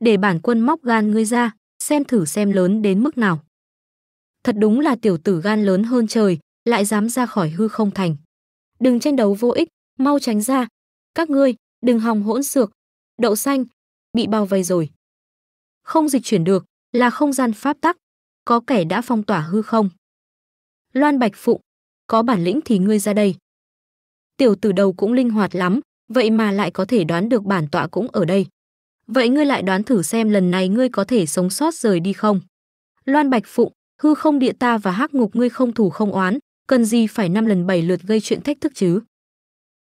để bản quân móc gan ngươi ra, xem thử xem lớn đến mức nào. Thật đúng là tiểu tử gan lớn hơn trời, lại dám ra khỏi hư không thành. Đừng tranh đấu vô ích, mau tránh ra. Các ngươi, đừng hòng hỗn xược. Đậu xanh, bị bao vây rồi. Không dịch chuyển được, là không gian pháp tắc. Có kẻ đã phong tỏa hư không. Loan Bạch Phụng, có bản lĩnh thì ngươi ra đây. Tiểu tử đầu cũng linh hoạt lắm, vậy mà lại có thể đoán được bản tọa cũng ở đây. Vậy ngươi lại đoán thử xem lần này ngươi có thể sống sót rời đi không? Loan Bạch Phụng, hư không địa ta và hắc ngục ngươi không thủ không oán, cần gì phải năm lần bảy lượt gây chuyện thách thức chứ?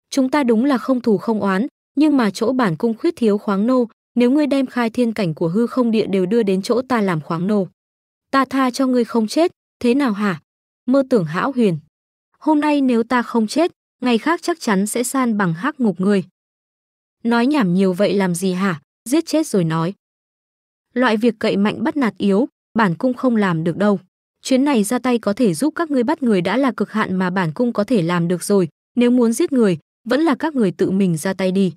Chúng ta đúng là không thủ không oán, nhưng mà chỗ bản cung khuyết thiếu khoáng nô, nếu ngươi đem khai thiên cảnh của hư không địa đều đưa đến chỗ ta làm khoáng nô. Ta tha cho ngươi không chết, thế nào hả? Mơ tưởng hão huyền. Hôm nay nếu ta không chết, ngày khác chắc chắn sẽ san bằng hắc ngục ngươi. Nói nhảm nhiều vậy làm gì hả? giết chết rồi nói. Loại việc cậy mạnh bắt nạt yếu, bản cung không làm được đâu. Chuyến này ra tay có thể giúp các ngươi bắt người đã là cực hạn mà bản cung có thể làm được rồi, nếu muốn giết người, vẫn là các người tự mình ra tay đi.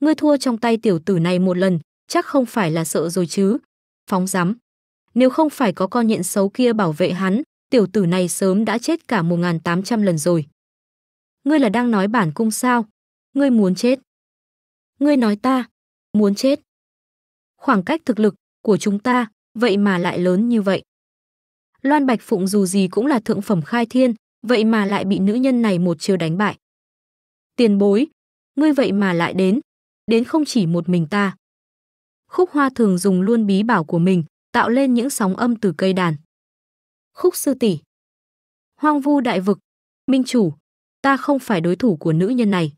Ngươi thua trong tay tiểu tử này một lần, chắc không phải là sợ rồi chứ. Phóng dám Nếu không phải có con nhện xấu kia bảo vệ hắn, tiểu tử này sớm đã chết cả 1.800 lần rồi. Ngươi là đang nói bản cung sao? Ngươi muốn chết. Ngươi nói ta, muốn chết. Khoảng cách thực lực của chúng ta, vậy mà lại lớn như vậy. Loan Bạch Phụng dù gì cũng là thượng phẩm khai thiên, vậy mà lại bị nữ nhân này một chiêu đánh bại. Tiền bối, ngươi vậy mà lại đến, đến không chỉ một mình ta. Khúc Hoa thường dùng luôn bí bảo của mình, tạo lên những sóng âm từ cây đàn. Khúc sư tỷ, Hoang vu đại vực, minh chủ, ta không phải đối thủ của nữ nhân này.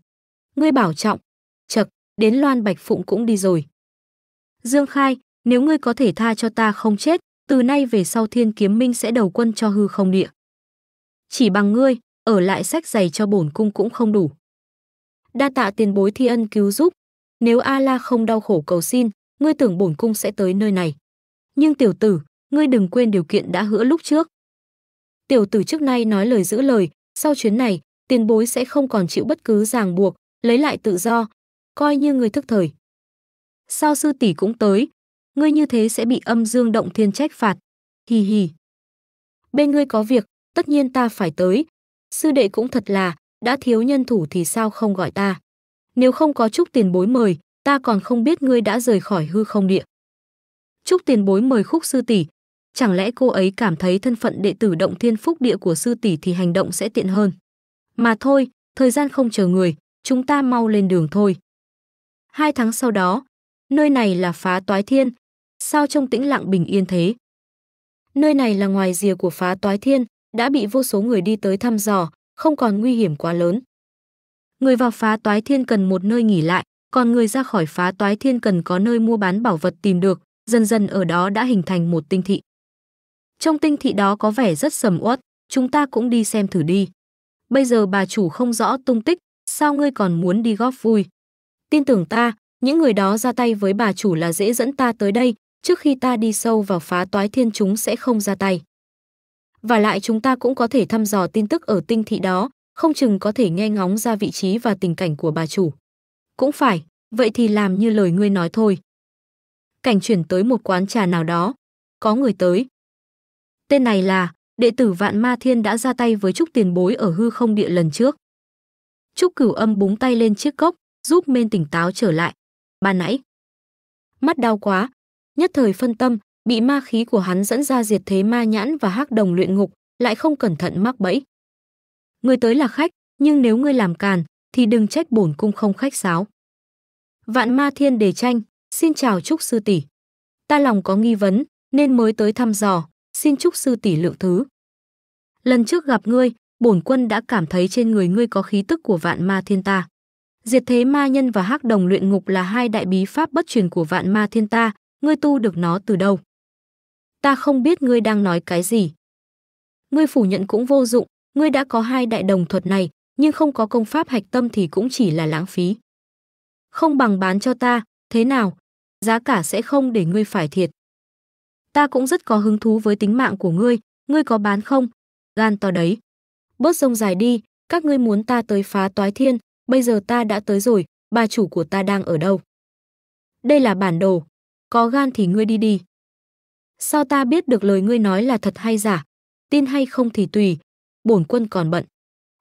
Ngươi bảo trọng, chật, đến Loan Bạch Phụng cũng đi rồi. Dương Khai, nếu ngươi có thể tha cho ta không chết, từ nay về sau Thiên Kiếm Minh sẽ đầu quân cho hư không địa. Chỉ bằng ngươi, ở lại sách giày cho bổn cung cũng không đủ. Đa tạ tiền bối thi ân cứu giúp, nếu A-la không đau khổ cầu xin, ngươi tưởng bổn cung sẽ tới nơi này. Nhưng tiểu tử, ngươi đừng quên điều kiện đã hứa lúc trước. Tiểu tử trước nay nói lời giữ lời, sau chuyến này, tiền bối sẽ không còn chịu bất cứ ràng buộc, lấy lại tự do, coi như người thức thời. Sao sư tỷ cũng tới, ngươi như thế sẽ bị âm dương động thiên trách phạt. Hì hì. Bên ngươi có việc, tất nhiên ta phải tới. Sư đệ cũng thật là, đã thiếu nhân thủ thì sao không gọi ta. Nếu không có chúc tiền bối mời, ta còn không biết ngươi đã rời khỏi hư không địa. Chúc tiền bối mời khúc sư tỷ, chẳng lẽ cô ấy cảm thấy thân phận đệ tử động thiên phúc địa của sư tỷ thì hành động sẽ tiện hơn. Mà thôi, thời gian không chờ người, chúng ta mau lên đường thôi. Hai tháng sau đó, nơi này là phá toái thiên. Sao trông tĩnh lặng bình yên thế? Nơi này là ngoài rìa của phá toái thiên, đã bị vô số người đi tới thăm dò, không còn nguy hiểm quá lớn. Người vào phá toái thiên cần một nơi nghỉ lại, còn người ra khỏi phá toái thiên cần có nơi mua bán bảo vật tìm được, dần dần ở đó đã hình thành một tinh thị. Trong tinh thị đó có vẻ rất sầm uất, chúng ta cũng đi xem thử đi. Bây giờ bà chủ không rõ tung tích, sao ngươi còn muốn đi góp vui? tin tưởng ta, những người đó ra tay với bà chủ là dễ dẫn ta tới đây, trước khi ta đi sâu vào phá toái thiên chúng sẽ không ra tay. Và lại chúng ta cũng có thể thăm dò tin tức ở tinh thị đó, không chừng có thể nghe ngóng ra vị trí và tình cảnh của bà chủ. Cũng phải, vậy thì làm như lời ngươi nói thôi. Cảnh chuyển tới một quán trà nào đó, có người tới. Tên này là, đệ tử Vạn Ma Thiên đã ra tay với Trúc Tiền Bối ở hư không địa lần trước. Trúc Cửu Âm búng tay lên chiếc cốc, giúp men tỉnh táo trở lại. Ban nãy, mắt đau quá, nhất thời phân tâm, bị ma khí của hắn dẫn ra diệt thế ma nhãn và hắc đồng luyện ngục, lại không cẩn thận mắc bẫy. Người tới là khách, nhưng nếu ngươi làm càn, thì đừng trách bổn cung không khách sáo. Vạn ma thiên đề tranh, xin chào Trúc Sư Tỷ. Ta lòng có nghi vấn, nên mới tới thăm dò, xin Trúc Sư Tỷ lượng thứ. Lần trước gặp ngươi, bổn quân đã cảm thấy trên người ngươi có khí tức của vạn ma thiên ta. Diệt thế ma nhân và hắc đồng luyện ngục là hai đại bí pháp bất truyền của vạn ma thiên ta, ngươi tu được nó từ đâu? Ta không biết ngươi đang nói cái gì. Ngươi phủ nhận cũng vô dụng, ngươi đã có hai đại đồng thuật này, nhưng không có công pháp hạch tâm thì cũng chỉ là lãng phí. Không bằng bán cho ta, thế nào? Giá cả sẽ không để ngươi phải thiệt. Ta cũng rất có hứng thú với tính mạng của ngươi, ngươi có bán không? Gan to đấy. Bớt rông dài đi, các ngươi muốn ta tới phá toái thiên, bây giờ ta đã tới rồi, bà chủ của ta đang ở đâu? Đây là bản đồ, có gan thì ngươi đi đi. Sao ta biết được lời ngươi nói là thật hay giả, tin hay không thì tùy, bổn quân còn bận.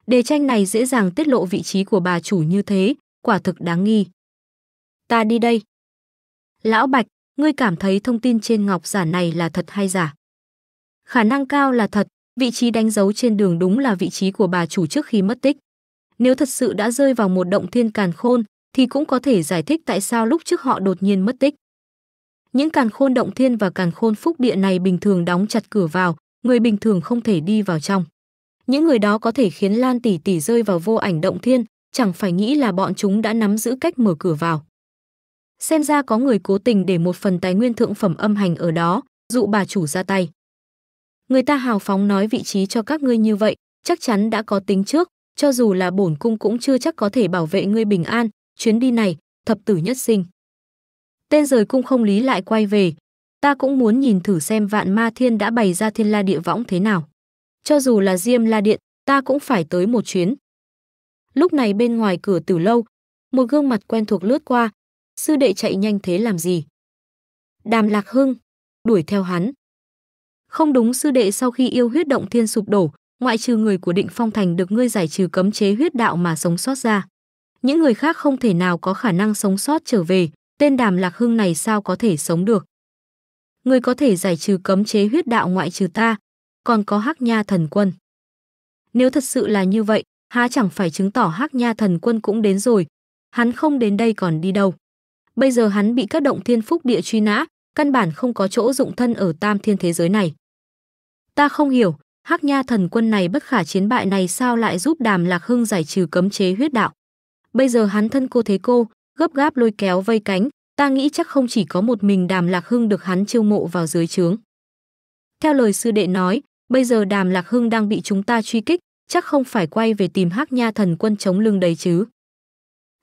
Đề tranh này dễ dàng tiết lộ vị trí của bà chủ như thế, quả thực đáng nghi. Ta đi đây. Lão Bạch, ngươi cảm thấy thông tin trên ngọc giả này là thật hay giả? Khả năng cao là thật, vị trí đánh dấu trên đường đúng là vị trí của bà chủ trước khi mất tích. Nếu thật sự đã rơi vào một động thiên càn khôn, thì cũng có thể giải thích tại sao lúc trước họ đột nhiên mất tích. Những càn khôn động thiên và càn khôn phúc địa này bình thường đóng chặt cửa vào, người bình thường không thể đi vào trong. Những người đó có thể khiến Lan tỷ tỷ rơi vào vô ảnh động thiên, chẳng phải nghĩ là bọn chúng đã nắm giữ cách mở cửa vào. Xem ra có người cố tình để một phần tài nguyên thượng phẩm âm hành ở đó, dụ bà chủ ra tay. Người ta hào phóng nói vị trí cho các ngươi như vậy, chắc chắn đã có tính trước, cho dù là bổn cung cũng chưa chắc có thể bảo vệ ngươi bình an, chuyến đi này, thập tử nhất sinh. Tên rời cung không lý lại quay về, ta cũng muốn nhìn thử xem vạn ma thiên đã bày ra thiên la địa võng thế nào. Cho dù là diêm la điện, ta cũng phải tới một chuyến. Lúc này bên ngoài cửa từ lâu, một gương mặt quen thuộc lướt qua, sư đệ chạy nhanh thế làm gì? Đàm lạc hưng, đuổi theo hắn. Không đúng sư đệ sau khi yêu huyết động thiên sụp đổ, ngoại trừ người của Định Phong Thành được ngươi giải trừ cấm chế huyết đạo mà sống sót ra. Những người khác không thể nào có khả năng sống sót trở về, tên Đàm Lạc Hưng này sao có thể sống được. người có thể giải trừ cấm chế huyết đạo ngoại trừ ta, còn có Hắc Nha Thần Quân. Nếu thật sự là như vậy, há chẳng phải chứng tỏ Hắc Nha Thần Quân cũng đến rồi, hắn không đến đây còn đi đâu. Bây giờ hắn bị các động thiên phúc địa truy nã, căn bản không có chỗ dụng thân ở tam thiên thế giới này. Ta không hiểu, Hắc Nha thần quân này bất khả chiến bại này sao lại giúp Đàm Lạc Hưng giải trừ cấm chế huyết đạo? Bây giờ hắn thân cô thế cô, gấp gáp lôi kéo vây cánh, ta nghĩ chắc không chỉ có một mình Đàm Lạc Hưng được hắn chiêu mộ vào dưới trướng. Theo lời sư đệ nói, bây giờ Đàm Lạc Hưng đang bị chúng ta truy kích, chắc không phải quay về tìm Hắc Nha thần quân chống lưng đầy chứ.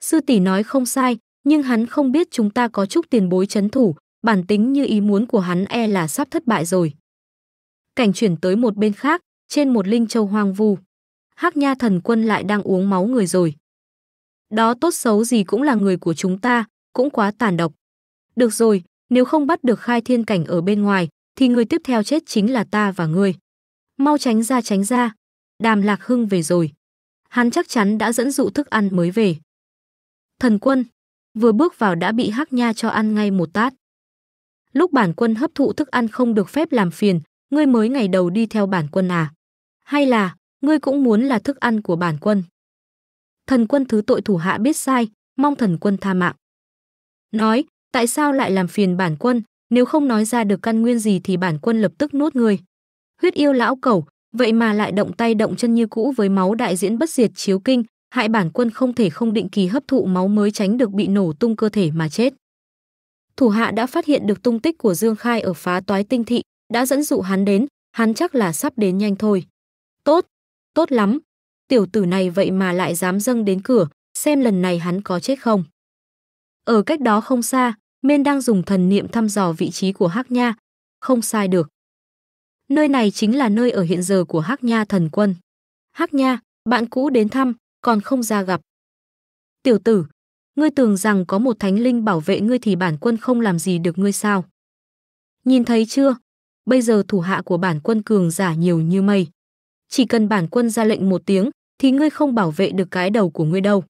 Sư tỷ nói không sai, nhưng hắn không biết chúng ta có chút tiền bối chấn thủ, bản tính như ý muốn của hắn e là sắp thất bại rồi cảnh chuyển tới một bên khác, trên một linh châu hoang vu. Hắc Nha thần quân lại đang uống máu người rồi. Đó tốt xấu gì cũng là người của chúng ta, cũng quá tàn độc. Được rồi, nếu không bắt được khai thiên cảnh ở bên ngoài, thì người tiếp theo chết chính là ta và ngươi. Mau tránh ra tránh ra. Đàm Lạc Hưng về rồi. Hắn chắc chắn đã dẫn dụ thức ăn mới về. Thần quân, vừa bước vào đã bị Hắc Nha cho ăn ngay một tát. Lúc bản quân hấp thụ thức ăn không được phép làm phiền, ngươi mới ngày đầu đi theo bản quân à? Hay là, ngươi cũng muốn là thức ăn của bản quân? Thần quân thứ tội thủ hạ biết sai, mong thần quân tha mạng. Nói, tại sao lại làm phiền bản quân, nếu không nói ra được căn nguyên gì thì bản quân lập tức nuốt ngươi. Huyết yêu lão cẩu, vậy mà lại động tay động chân như cũ với máu đại diễn bất diệt chiếu kinh, hại bản quân không thể không định kỳ hấp thụ máu mới tránh được bị nổ tung cơ thể mà chết. Thủ hạ đã phát hiện được tung tích của Dương Khai ở phá toái tinh thị, đã dẫn dụ hắn đến, hắn chắc là sắp đến nhanh thôi. Tốt, tốt lắm. Tiểu tử này vậy mà lại dám dâng đến cửa, xem lần này hắn có chết không. Ở cách đó không xa, Miên đang dùng thần niệm thăm dò vị trí của Hắc Nha, không sai được. Nơi này chính là nơi ở hiện giờ của Hắc Nha thần quân. Hắc Nha, bạn cũ đến thăm, còn không ra gặp. Tiểu tử, ngươi tưởng rằng có một thánh linh bảo vệ ngươi thì bản quân không làm gì được ngươi sao? Nhìn thấy chưa, bây giờ thủ hạ của bản quân cường giả nhiều như mây. Chỉ cần bản quân ra lệnh một tiếng, thì ngươi không bảo vệ được cái đầu của ngươi đâu.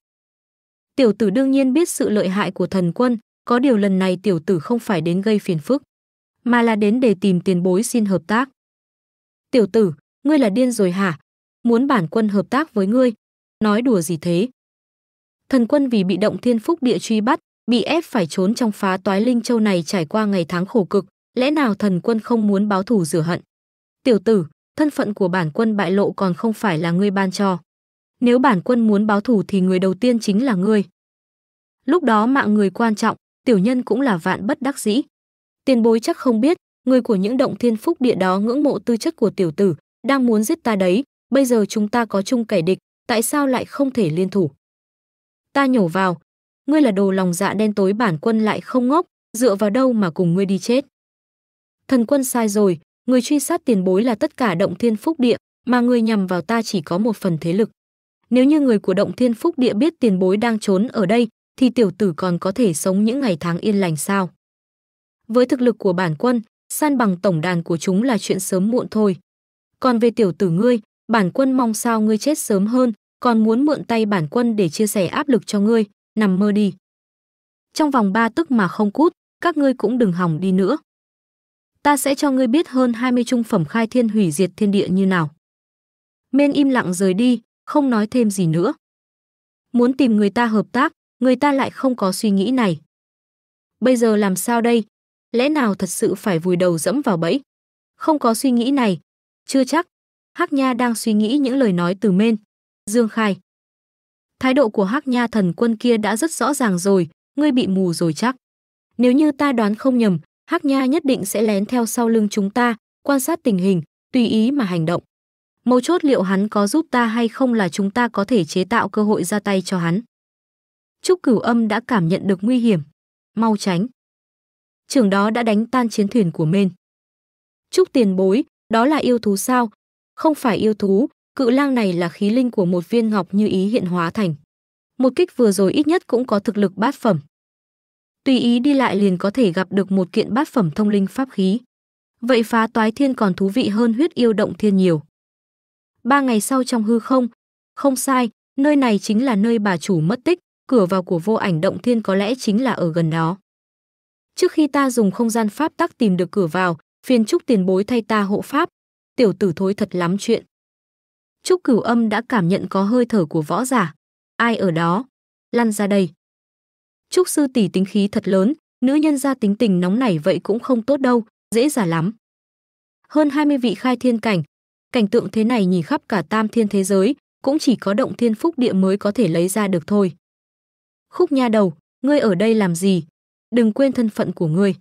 Tiểu tử đương nhiên biết sự lợi hại của thần quân, có điều lần này tiểu tử không phải đến gây phiền phức, mà là đến để tìm tiền bối xin hợp tác. Tiểu tử, ngươi là điên rồi hả? Muốn bản quân hợp tác với ngươi? Nói đùa gì thế? Thần quân vì bị động thiên phúc địa truy bắt, bị ép phải trốn trong phá toái linh châu này trải qua ngày tháng khổ cực, lẽ nào thần quân không muốn báo thù rửa hận? Tiểu tử, thân phận của bản quân bại lộ còn không phải là ngươi ban cho. Nếu bản quân muốn báo thù thì người đầu tiên chính là ngươi. Lúc đó mạng người quan trọng, tiểu nhân cũng là vạn bất đắc dĩ. Tiền bối chắc không biết, người của những động thiên phúc địa đó ngưỡng mộ tư chất của tiểu tử, đang muốn giết ta đấy, bây giờ chúng ta có chung kẻ địch, tại sao lại không thể liên thủ? Ta nhổ vào, ngươi là đồ lòng dạ đen tối bản quân lại không ngốc, dựa vào đâu mà cùng ngươi đi chết thần quân sai rồi người truy sát tiền bối là tất cả động thiên phúc địa mà người nhằm vào ta chỉ có một phần thế lực nếu như người của động thiên phúc địa biết tiền bối đang trốn ở đây thì tiểu tử còn có thể sống những ngày tháng yên lành sao với thực lực của bản quân san bằng tổng đàn của chúng là chuyện sớm muộn thôi còn về tiểu tử ngươi bản quân mong sao ngươi chết sớm hơn còn muốn mượn tay bản quân để chia sẻ áp lực cho ngươi nằm mơ đi trong vòng ba tức mà không cút các ngươi cũng đừng hỏng đi nữa ta sẽ cho ngươi biết hơn 20 trung phẩm khai thiên hủy diệt thiên địa như nào. Men im lặng rời đi, không nói thêm gì nữa. Muốn tìm người ta hợp tác, người ta lại không có suy nghĩ này. Bây giờ làm sao đây? Lẽ nào thật sự phải vùi đầu dẫm vào bẫy? Không có suy nghĩ này. Chưa chắc. Hắc Nha đang suy nghĩ những lời nói từ men. Dương Khai. Thái độ của Hắc Nha thần quân kia đã rất rõ ràng rồi, ngươi bị mù rồi chắc. Nếu như ta đoán không nhầm, Hắc Nha nhất định sẽ lén theo sau lưng chúng ta, quan sát tình hình, tùy ý mà hành động. Mấu chốt liệu hắn có giúp ta hay không là chúng ta có thể chế tạo cơ hội ra tay cho hắn. Trúc Cửu Âm đã cảm nhận được nguy hiểm, mau tránh. Trường đó đã đánh tan chiến thuyền của Mên. Trúc Tiền Bối, đó là yêu thú sao? Không phải yêu thú, cự lang này là khí linh của một viên ngọc như ý hiện hóa thành. Một kích vừa rồi ít nhất cũng có thực lực bát phẩm tùy ý đi lại liền có thể gặp được một kiện bát phẩm thông linh pháp khí. Vậy phá toái thiên còn thú vị hơn huyết yêu động thiên nhiều. Ba ngày sau trong hư không, không sai, nơi này chính là nơi bà chủ mất tích, cửa vào của vô ảnh động thiên có lẽ chính là ở gần đó. Trước khi ta dùng không gian pháp tắc tìm được cửa vào, phiền trúc tiền bối thay ta hộ pháp, tiểu tử thối thật lắm chuyện. Trúc cửu âm đã cảm nhận có hơi thở của võ giả. Ai ở đó? Lăn ra đây. Trúc sư tỷ tính khí thật lớn, nữ nhân ra tính tình nóng nảy vậy cũng không tốt đâu, dễ giả lắm. Hơn 20 vị khai thiên cảnh, cảnh tượng thế này nhìn khắp cả tam thiên thế giới, cũng chỉ có động thiên phúc địa mới có thể lấy ra được thôi. Khúc nha đầu, ngươi ở đây làm gì? Đừng quên thân phận của ngươi.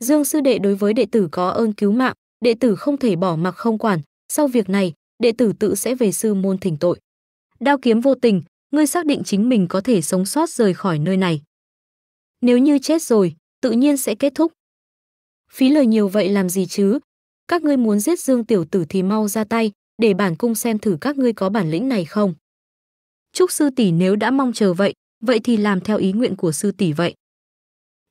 Dương sư đệ đối với đệ tử có ơn cứu mạng, đệ tử không thể bỏ mặc không quản, sau việc này, đệ tử tự sẽ về sư môn thỉnh tội. Đao kiếm vô tình, ngươi xác định chính mình có thể sống sót rời khỏi nơi này. Nếu như chết rồi, tự nhiên sẽ kết thúc. Phí lời nhiều vậy làm gì chứ? Các ngươi muốn giết Dương Tiểu Tử thì mau ra tay, để bản cung xem thử các ngươi có bản lĩnh này không. Trúc sư tỷ nếu đã mong chờ vậy, vậy thì làm theo ý nguyện của sư tỷ vậy.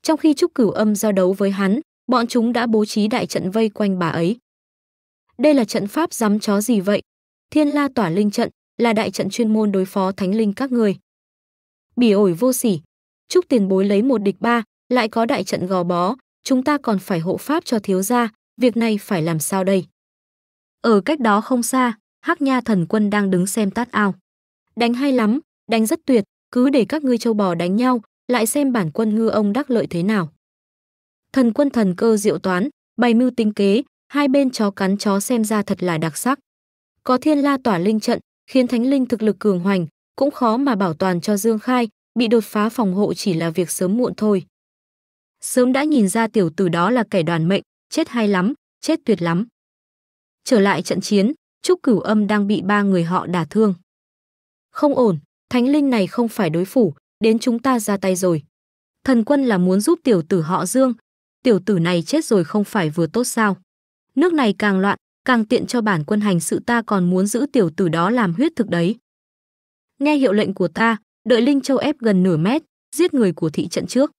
Trong khi Trúc Cửu Âm giao đấu với hắn, bọn chúng đã bố trí đại trận vây quanh bà ấy. Đây là trận pháp dám chó gì vậy? Thiên La Tỏa Linh trận, là đại trận chuyên môn đối phó thánh linh các người. Bỉ ổi vô sỉ, chúc tiền bối lấy một địch ba, lại có đại trận gò bó, chúng ta còn phải hộ pháp cho thiếu gia, việc này phải làm sao đây? Ở cách đó không xa, Hắc Nha thần quân đang đứng xem tát ao. Đánh hay lắm, đánh rất tuyệt, cứ để các ngươi châu bò đánh nhau, lại xem bản quân ngư ông đắc lợi thế nào. Thần quân thần cơ diệu toán, bày mưu tính kế, hai bên chó cắn chó xem ra thật là đặc sắc. Có thiên la tỏa linh trận, khiến thánh linh thực lực cường hoành, cũng khó mà bảo toàn cho Dương Khai, bị đột phá phòng hộ chỉ là việc sớm muộn thôi. Sớm đã nhìn ra tiểu tử đó là kẻ đoàn mệnh, chết hay lắm, chết tuyệt lắm. Trở lại trận chiến, Trúc Cửu Âm đang bị ba người họ đả thương. Không ổn, thánh linh này không phải đối phủ, đến chúng ta ra tay rồi. Thần quân là muốn giúp tiểu tử họ Dương, tiểu tử này chết rồi không phải vừa tốt sao. Nước này càng loạn, càng tiện cho bản quân hành sự ta còn muốn giữ tiểu tử đó làm huyết thực đấy. Nghe hiệu lệnh của ta, đợi Linh Châu ép gần nửa mét, giết người của thị trận trước.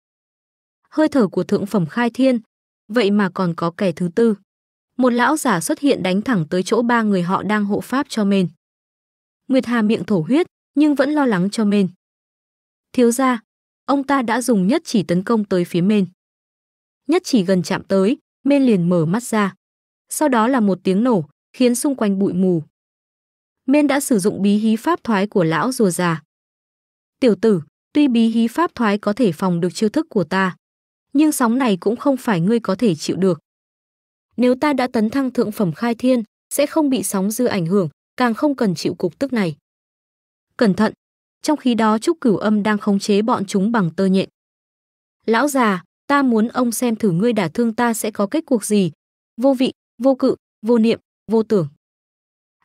Hơi thở của thượng phẩm khai thiên, vậy mà còn có kẻ thứ tư. Một lão giả xuất hiện đánh thẳng tới chỗ ba người họ đang hộ pháp cho mền. Nguyệt Hà miệng thổ huyết, nhưng vẫn lo lắng cho mền. Thiếu ra, ông ta đã dùng nhất chỉ tấn công tới phía mền. Nhất chỉ gần chạm tới, mên liền mở mắt ra sau đó là một tiếng nổ, khiến xung quanh bụi mù. Miên đã sử dụng bí hí pháp thoái của lão rùa già. Tiểu tử, tuy bí hí pháp thoái có thể phòng được chiêu thức của ta, nhưng sóng này cũng không phải ngươi có thể chịu được. Nếu ta đã tấn thăng thượng phẩm khai thiên, sẽ không bị sóng dư ảnh hưởng, càng không cần chịu cục tức này. Cẩn thận, trong khi đó Trúc Cửu Âm đang khống chế bọn chúng bằng tơ nhện. Lão già, ta muốn ông xem thử ngươi đả thương ta sẽ có kết cuộc gì. Vô vị, vô cự, vô niệm, vô tưởng.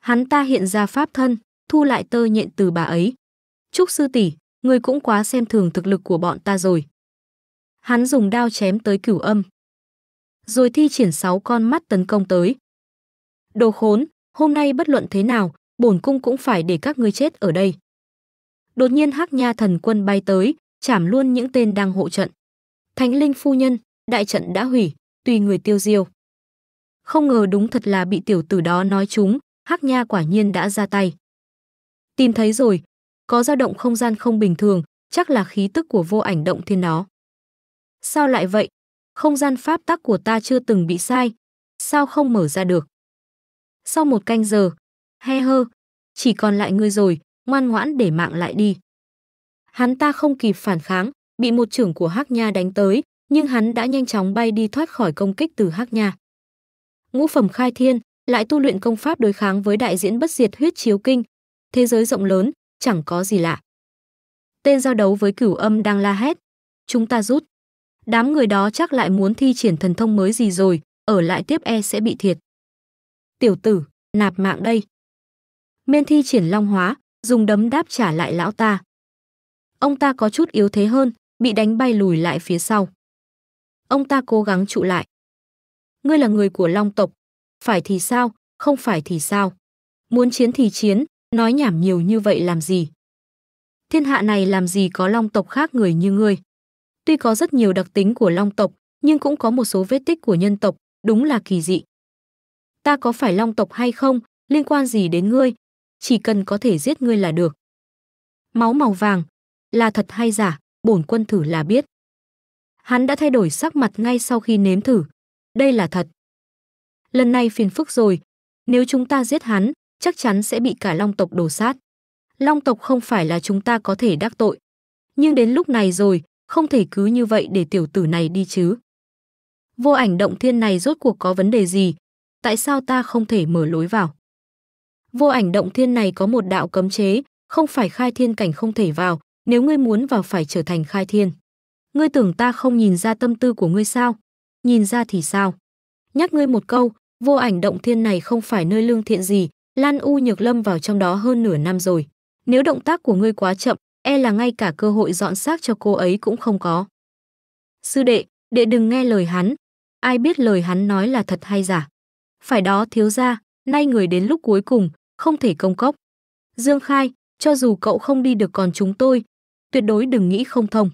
Hắn ta hiện ra pháp thân, thu lại tơ nhện từ bà ấy. Trúc sư tỷ, người cũng quá xem thường thực lực của bọn ta rồi. Hắn dùng đao chém tới cửu âm. Rồi thi triển sáu con mắt tấn công tới. Đồ khốn, hôm nay bất luận thế nào, bổn cung cũng phải để các ngươi chết ở đây. Đột nhiên hắc nha thần quân bay tới, chảm luôn những tên đang hộ trận. Thánh linh phu nhân, đại trận đã hủy, tùy người tiêu diêu không ngờ đúng thật là bị tiểu tử đó nói chúng Hắc Nha quả nhiên đã ra tay. Tìm thấy rồi, có dao động không gian không bình thường, chắc là khí tức của vô ảnh động thiên đó. Sao lại vậy? Không gian pháp tắc của ta chưa từng bị sai, sao không mở ra được? Sau một canh giờ, he hơ, chỉ còn lại ngươi rồi, ngoan ngoãn để mạng lại đi. Hắn ta không kịp phản kháng, bị một trưởng của Hắc Nha đánh tới, nhưng hắn đã nhanh chóng bay đi thoát khỏi công kích từ Hắc Nha ngũ phẩm khai thiên, lại tu luyện công pháp đối kháng với đại diễn bất diệt huyết chiếu kinh. Thế giới rộng lớn, chẳng có gì lạ. Tên giao đấu với cửu âm đang la hét. Chúng ta rút. Đám người đó chắc lại muốn thi triển thần thông mới gì rồi, ở lại tiếp e sẽ bị thiệt. Tiểu tử, nạp mạng đây. Men thi triển long hóa, dùng đấm đáp trả lại lão ta. Ông ta có chút yếu thế hơn, bị đánh bay lùi lại phía sau. Ông ta cố gắng trụ lại ngươi là người của long tộc. Phải thì sao, không phải thì sao. Muốn chiến thì chiến, nói nhảm nhiều như vậy làm gì. Thiên hạ này làm gì có long tộc khác người như ngươi. Tuy có rất nhiều đặc tính của long tộc, nhưng cũng có một số vết tích của nhân tộc, đúng là kỳ dị. Ta có phải long tộc hay không, liên quan gì đến ngươi, chỉ cần có thể giết ngươi là được. Máu màu vàng, là thật hay giả, bổn quân thử là biết. Hắn đã thay đổi sắc mặt ngay sau khi nếm thử, đây là thật. Lần này phiền phức rồi, nếu chúng ta giết hắn, chắc chắn sẽ bị cả long tộc đổ sát. Long tộc không phải là chúng ta có thể đắc tội. Nhưng đến lúc này rồi, không thể cứ như vậy để tiểu tử này đi chứ. Vô ảnh động thiên này rốt cuộc có vấn đề gì? Tại sao ta không thể mở lối vào? Vô ảnh động thiên này có một đạo cấm chế, không phải khai thiên cảnh không thể vào, nếu ngươi muốn vào phải trở thành khai thiên. Ngươi tưởng ta không nhìn ra tâm tư của ngươi sao? nhìn ra thì sao? Nhắc ngươi một câu, vô ảnh động thiên này không phải nơi lương thiện gì, Lan U Nhược Lâm vào trong đó hơn nửa năm rồi. Nếu động tác của ngươi quá chậm, e là ngay cả cơ hội dọn xác cho cô ấy cũng không có. Sư đệ, đệ đừng nghe lời hắn. Ai biết lời hắn nói là thật hay giả? Phải đó thiếu ra, nay người đến lúc cuối cùng, không thể công cốc. Dương Khai, cho dù cậu không đi được còn chúng tôi, tuyệt đối đừng nghĩ không thông.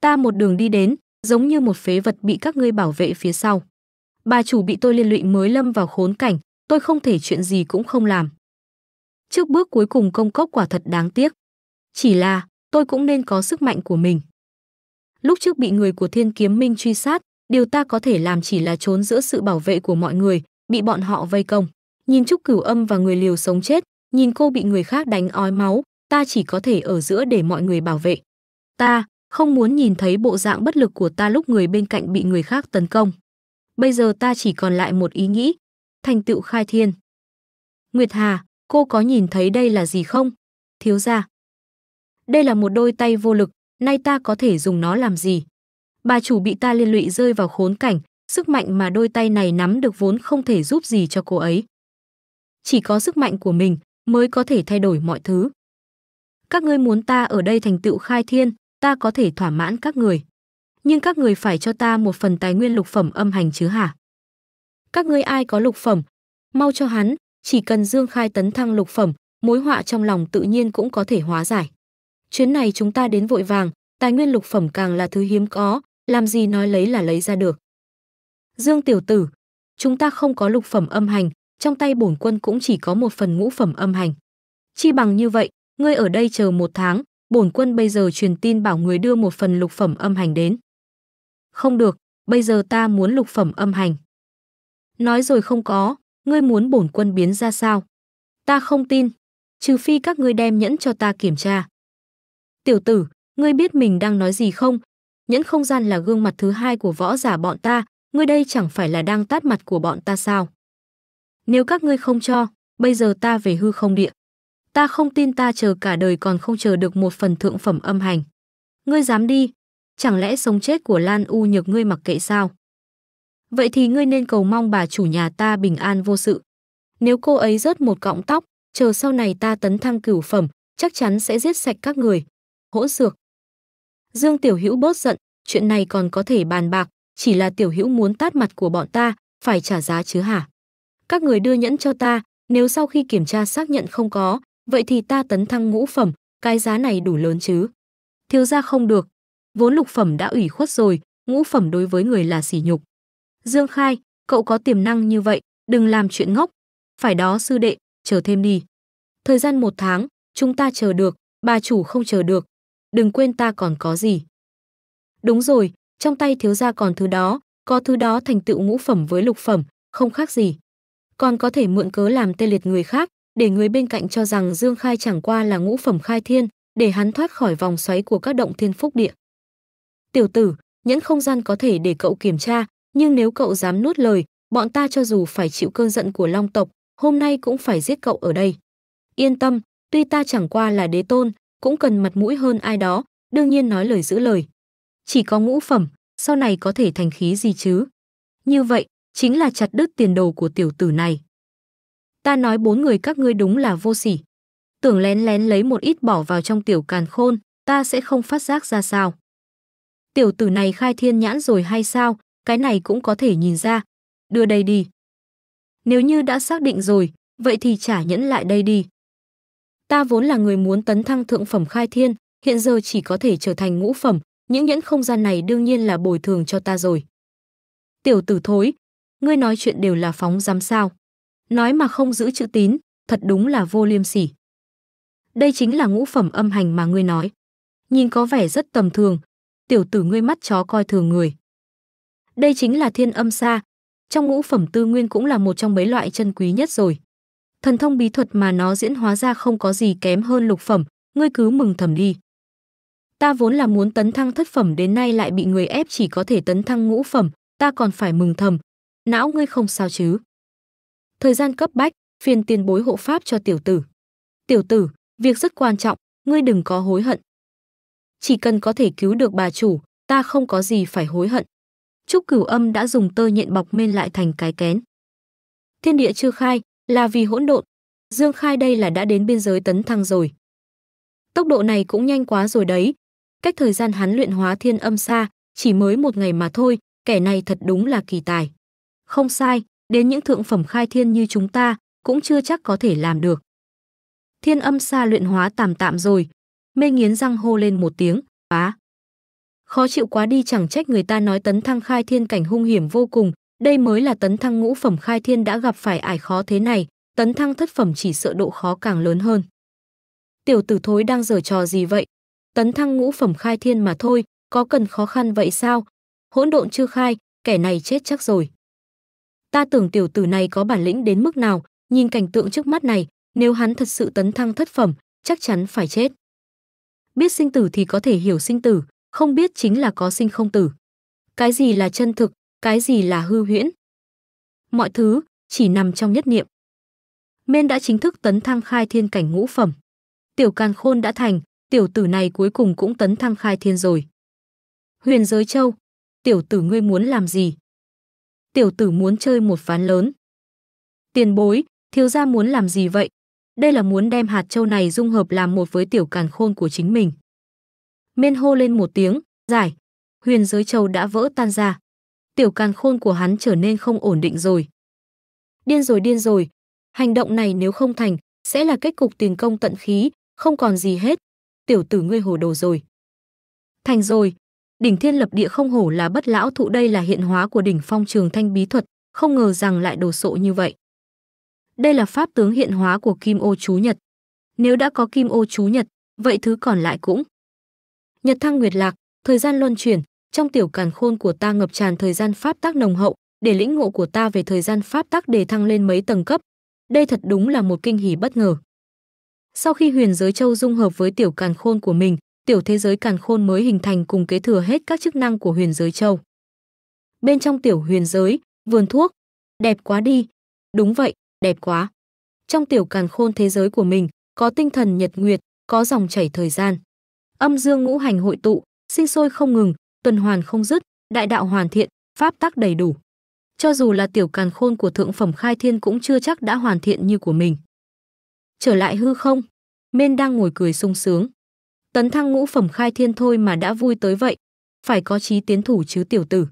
Ta một đường đi đến, giống như một phế vật bị các ngươi bảo vệ phía sau. Bà chủ bị tôi liên lụy mới lâm vào khốn cảnh, tôi không thể chuyện gì cũng không làm. Trước bước cuối cùng công cốc quả thật đáng tiếc. Chỉ là, tôi cũng nên có sức mạnh của mình. Lúc trước bị người của thiên kiếm minh truy sát, điều ta có thể làm chỉ là trốn giữa sự bảo vệ của mọi người, bị bọn họ vây công. Nhìn Trúc Cửu Âm và người liều sống chết, nhìn cô bị người khác đánh ói máu, ta chỉ có thể ở giữa để mọi người bảo vệ. Ta, không muốn nhìn thấy bộ dạng bất lực của ta lúc người bên cạnh bị người khác tấn công. Bây giờ ta chỉ còn lại một ý nghĩ, thành tựu khai thiên. Nguyệt Hà, cô có nhìn thấy đây là gì không? Thiếu gia. Đây là một đôi tay vô lực, nay ta có thể dùng nó làm gì? Bà chủ bị ta liên lụy rơi vào khốn cảnh, sức mạnh mà đôi tay này nắm được vốn không thể giúp gì cho cô ấy. Chỉ có sức mạnh của mình mới có thể thay đổi mọi thứ. Các ngươi muốn ta ở đây thành tựu khai thiên, ta có thể thỏa mãn các người. Nhưng các người phải cho ta một phần tài nguyên lục phẩm âm hành chứ hả? Các ngươi ai có lục phẩm? Mau cho hắn, chỉ cần Dương Khai tấn thăng lục phẩm, mối họa trong lòng tự nhiên cũng có thể hóa giải. Chuyến này chúng ta đến vội vàng, tài nguyên lục phẩm càng là thứ hiếm có, làm gì nói lấy là lấy ra được. Dương tiểu tử, chúng ta không có lục phẩm âm hành, trong tay bổn quân cũng chỉ có một phần ngũ phẩm âm hành. Chi bằng như vậy, ngươi ở đây chờ một tháng, bổn quân bây giờ truyền tin bảo người đưa một phần lục phẩm âm hành đến. Không được, bây giờ ta muốn lục phẩm âm hành. Nói rồi không có, ngươi muốn bổn quân biến ra sao? Ta không tin, trừ phi các ngươi đem nhẫn cho ta kiểm tra. Tiểu tử, ngươi biết mình đang nói gì không? Nhẫn không gian là gương mặt thứ hai của võ giả bọn ta, ngươi đây chẳng phải là đang tát mặt của bọn ta sao? Nếu các ngươi không cho, bây giờ ta về hư không địa. Ta không tin ta chờ cả đời còn không chờ được một phần thượng phẩm âm hành. Ngươi dám đi? Chẳng lẽ sống chết của Lan U nhược ngươi mặc kệ sao? Vậy thì ngươi nên cầu mong bà chủ nhà ta bình an vô sự. Nếu cô ấy rớt một cọng tóc, chờ sau này ta tấn thăng cửu phẩm, chắc chắn sẽ giết sạch các người. Hỗn xược. Dương Tiểu Hữu bớt giận, chuyện này còn có thể bàn bạc, chỉ là Tiểu Hữu muốn tát mặt của bọn ta, phải trả giá chứ hả? Các người đưa nhẫn cho ta, nếu sau khi kiểm tra xác nhận không có, vậy thì ta tấn thăng ngũ phẩm, cái giá này đủ lớn chứ. Thiếu gia không được, vốn lục phẩm đã ủy khuất rồi, ngũ phẩm đối với người là sỉ nhục. Dương Khai, cậu có tiềm năng như vậy, đừng làm chuyện ngốc. Phải đó sư đệ, chờ thêm đi. Thời gian một tháng, chúng ta chờ được, bà chủ không chờ được. Đừng quên ta còn có gì. Đúng rồi, trong tay thiếu gia còn thứ đó, có thứ đó thành tựu ngũ phẩm với lục phẩm, không khác gì. Còn có thể mượn cớ làm tê liệt người khác, để người bên cạnh cho rằng Dương Khai chẳng qua là ngũ phẩm khai thiên, để hắn thoát khỏi vòng xoáy của các động thiên phúc địa. Tiểu tử, nhẫn không gian có thể để cậu kiểm tra, nhưng nếu cậu dám nuốt lời, bọn ta cho dù phải chịu cơn giận của Long tộc, hôm nay cũng phải giết cậu ở đây. Yên tâm, tuy ta chẳng qua là đế tôn, cũng cần mặt mũi hơn ai đó, đương nhiên nói lời giữ lời. Chỉ có ngũ phẩm, sau này có thể thành khí gì chứ? Như vậy, chính là chặt đứt tiền đồ của tiểu tử này. Ta nói bốn người các ngươi đúng là vô sỉ. Tưởng lén lén lấy một ít bỏ vào trong tiểu càn khôn, ta sẽ không phát giác ra sao. Tiểu tử này khai thiên nhãn rồi hay sao, cái này cũng có thể nhìn ra. Đưa đây đi. Nếu như đã xác định rồi, vậy thì trả nhẫn lại đây đi. Ta vốn là người muốn tấn thăng thượng phẩm khai thiên, hiện giờ chỉ có thể trở thành ngũ phẩm, những nhẫn không gian này đương nhiên là bồi thường cho ta rồi. Tiểu tử thối, ngươi nói chuyện đều là phóng dám sao. Nói mà không giữ chữ tín, thật đúng là vô liêm sỉ. Đây chính là ngũ phẩm âm hành mà ngươi nói. Nhìn có vẻ rất tầm thường, tiểu tử ngươi mắt chó coi thường người. Đây chính là thiên âm sa, trong ngũ phẩm tư nguyên cũng là một trong mấy loại chân quý nhất rồi. Thần thông bí thuật mà nó diễn hóa ra không có gì kém hơn lục phẩm, ngươi cứ mừng thầm đi. Ta vốn là muốn tấn thăng thất phẩm đến nay lại bị người ép chỉ có thể tấn thăng ngũ phẩm, ta còn phải mừng thầm. Não ngươi không sao chứ? thời gian cấp bách, phiền tiền bối hộ pháp cho tiểu tử. Tiểu tử, việc rất quan trọng, ngươi đừng có hối hận. Chỉ cần có thể cứu được bà chủ, ta không có gì phải hối hận. Trúc Cửu Âm đã dùng tơ nhện bọc mên lại thành cái kén. Thiên địa chưa khai là vì hỗn độn, Dương Khai đây là đã đến biên giới tấn thăng rồi. Tốc độ này cũng nhanh quá rồi đấy. Cách thời gian hắn luyện hóa thiên âm xa, chỉ mới một ngày mà thôi, kẻ này thật đúng là kỳ tài. Không sai, đến những thượng phẩm khai thiên như chúng ta cũng chưa chắc có thể làm được. Thiên âm xa luyện hóa tạm tạm rồi, mê nghiến răng hô lên một tiếng, á. Khó chịu quá đi chẳng trách người ta nói tấn thăng khai thiên cảnh hung hiểm vô cùng, đây mới là tấn thăng ngũ phẩm khai thiên đã gặp phải ải khó thế này, tấn thăng thất phẩm chỉ sợ độ khó càng lớn hơn. Tiểu tử thối đang giở trò gì vậy? Tấn thăng ngũ phẩm khai thiên mà thôi, có cần khó khăn vậy sao? Hỗn độn chưa khai, kẻ này chết chắc rồi ta tưởng tiểu tử này có bản lĩnh đến mức nào, nhìn cảnh tượng trước mắt này, nếu hắn thật sự tấn thăng thất phẩm, chắc chắn phải chết. Biết sinh tử thì có thể hiểu sinh tử, không biết chính là có sinh không tử. Cái gì là chân thực, cái gì là hư huyễn? Mọi thứ chỉ nằm trong nhất niệm. Men đã chính thức tấn thăng khai thiên cảnh ngũ phẩm. Tiểu can Khôn đã thành, tiểu tử này cuối cùng cũng tấn thăng khai thiên rồi. Huyền giới châu, tiểu tử ngươi muốn làm gì? tiểu tử muốn chơi một ván lớn. Tiền bối, thiếu gia muốn làm gì vậy? Đây là muốn đem hạt châu này dung hợp làm một với tiểu càn khôn của chính mình. Miên hô lên một tiếng, giải. Huyền giới châu đã vỡ tan ra. Tiểu càn khôn của hắn trở nên không ổn định rồi. Điên rồi điên rồi. Hành động này nếu không thành, sẽ là kết cục tiền công tận khí, không còn gì hết. Tiểu tử ngươi hồ đồ rồi. Thành rồi, Đỉnh thiên lập địa không hổ là bất lão thụ đây là hiện hóa của đỉnh phong trường thanh bí thuật, không ngờ rằng lại đồ sộ như vậy. Đây là pháp tướng hiện hóa của kim ô chú nhật. Nếu đã có kim ô chú nhật, vậy thứ còn lại cũng. Nhật thăng nguyệt lạc, thời gian luân chuyển, trong tiểu càn khôn của ta ngập tràn thời gian pháp tác nồng hậu, để lĩnh ngộ của ta về thời gian pháp tác đề thăng lên mấy tầng cấp. Đây thật đúng là một kinh hỉ bất ngờ. Sau khi huyền giới châu dung hợp với tiểu càn khôn của mình, tiểu thế giới càn khôn mới hình thành cùng kế thừa hết các chức năng của huyền giới châu. Bên trong tiểu huyền giới, vườn thuốc, đẹp quá đi. Đúng vậy, đẹp quá. Trong tiểu càn khôn thế giới của mình, có tinh thần nhật nguyệt, có dòng chảy thời gian. Âm dương ngũ hành hội tụ, sinh sôi không ngừng, tuần hoàn không dứt, đại đạo hoàn thiện, pháp tắc đầy đủ. Cho dù là tiểu càn khôn của thượng phẩm khai thiên cũng chưa chắc đã hoàn thiện như của mình. Trở lại hư không, Mên đang ngồi cười sung sướng. Tấn thăng ngũ phẩm khai thiên thôi mà đã vui tới vậy, phải có chí tiến thủ chứ tiểu tử.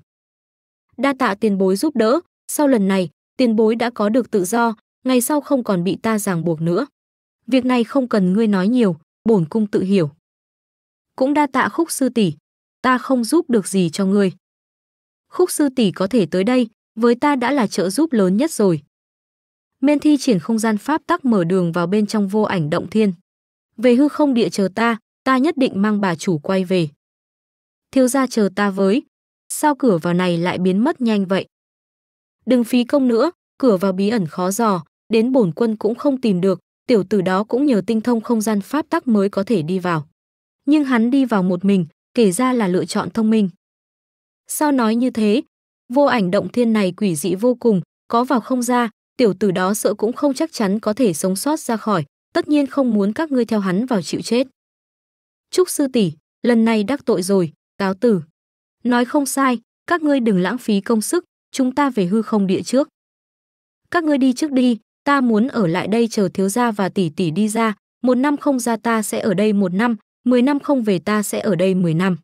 Đa tạ tiền bối giúp đỡ, sau lần này, tiền bối đã có được tự do, ngày sau không còn bị ta ràng buộc nữa. Việc này không cần ngươi nói nhiều, bổn cung tự hiểu. Cũng đa tạ khúc sư tỷ, ta không giúp được gì cho ngươi. Khúc sư tỷ có thể tới đây, với ta đã là trợ giúp lớn nhất rồi. Men thi triển không gian pháp tắc mở đường vào bên trong vô ảnh động thiên. Về hư không địa chờ ta, ta nhất định mang bà chủ quay về. Thiếu gia chờ ta với, sao cửa vào này lại biến mất nhanh vậy? Đừng phí công nữa, cửa vào bí ẩn khó dò, đến bổn quân cũng không tìm được, tiểu tử đó cũng nhờ tinh thông không gian pháp tắc mới có thể đi vào. Nhưng hắn đi vào một mình, kể ra là lựa chọn thông minh. Sao nói như thế? Vô ảnh động thiên này quỷ dị vô cùng, có vào không ra, tiểu tử đó sợ cũng không chắc chắn có thể sống sót ra khỏi, tất nhiên không muốn các ngươi theo hắn vào chịu chết. Trúc sư tỷ, lần này đắc tội rồi, cáo tử. Nói không sai, các ngươi đừng lãng phí công sức, chúng ta về hư không địa trước. Các ngươi đi trước đi, ta muốn ở lại đây chờ thiếu gia và tỷ tỷ đi ra, một năm không ra ta sẽ ở đây một năm, mười năm không về ta sẽ ở đây mười năm.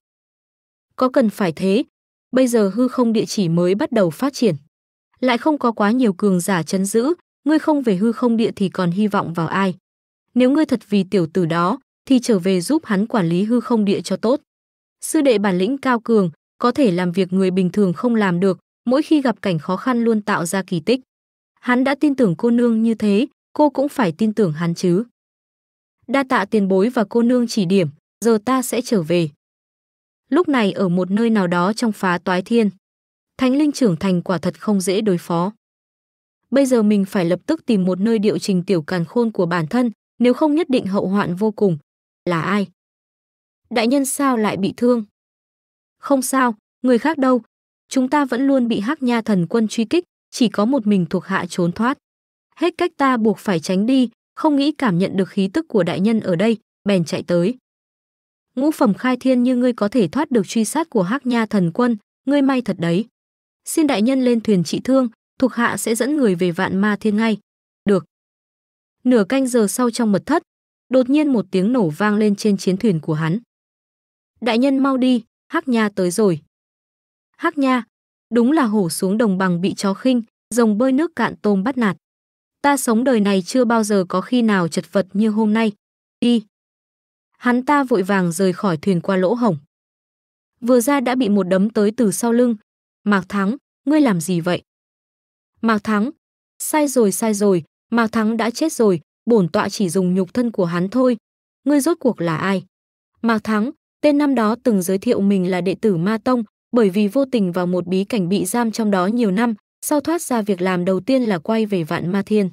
Có cần phải thế? Bây giờ hư không địa chỉ mới bắt đầu phát triển. Lại không có quá nhiều cường giả chấn giữ, ngươi không về hư không địa thì còn hy vọng vào ai. Nếu ngươi thật vì tiểu tử đó, thì trở về giúp hắn quản lý hư không địa cho tốt. Sư đệ bản lĩnh cao cường, có thể làm việc người bình thường không làm được, mỗi khi gặp cảnh khó khăn luôn tạo ra kỳ tích. Hắn đã tin tưởng cô nương như thế, cô cũng phải tin tưởng hắn chứ. Đa tạ tiền bối và cô nương chỉ điểm, giờ ta sẽ trở về. Lúc này ở một nơi nào đó trong phá toái thiên, thánh linh trưởng thành quả thật không dễ đối phó. Bây giờ mình phải lập tức tìm một nơi điệu trình tiểu càn khôn của bản thân, nếu không nhất định hậu hoạn vô cùng, là ai? Đại nhân sao lại bị thương? Không sao, người khác đâu. Chúng ta vẫn luôn bị hắc nha thần quân truy kích, chỉ có một mình thuộc hạ trốn thoát. Hết cách ta buộc phải tránh đi, không nghĩ cảm nhận được khí tức của đại nhân ở đây, bèn chạy tới. Ngũ phẩm khai thiên như ngươi có thể thoát được truy sát của hắc nha thần quân, ngươi may thật đấy. Xin đại nhân lên thuyền trị thương, thuộc hạ sẽ dẫn người về vạn ma thiên ngay. Được. Nửa canh giờ sau trong mật thất, Đột nhiên một tiếng nổ vang lên trên chiến thuyền của hắn. Đại nhân mau đi, Hắc Nha tới rồi. Hắc Nha, đúng là hổ xuống đồng bằng bị chó khinh, rồng bơi nước cạn tôm bắt nạt. Ta sống đời này chưa bao giờ có khi nào chật vật như hôm nay. Đi. Hắn ta vội vàng rời khỏi thuyền qua lỗ hổng. Vừa ra đã bị một đấm tới từ sau lưng. Mạc Thắng, ngươi làm gì vậy? Mạc Thắng, sai rồi sai rồi, Mạc Thắng đã chết rồi, bổn tọa chỉ dùng nhục thân của hắn thôi. Ngươi rốt cuộc là ai? Mạc Thắng, tên năm đó từng giới thiệu mình là đệ tử Ma Tông, bởi vì vô tình vào một bí cảnh bị giam trong đó nhiều năm, sau thoát ra việc làm đầu tiên là quay về vạn ma thiên.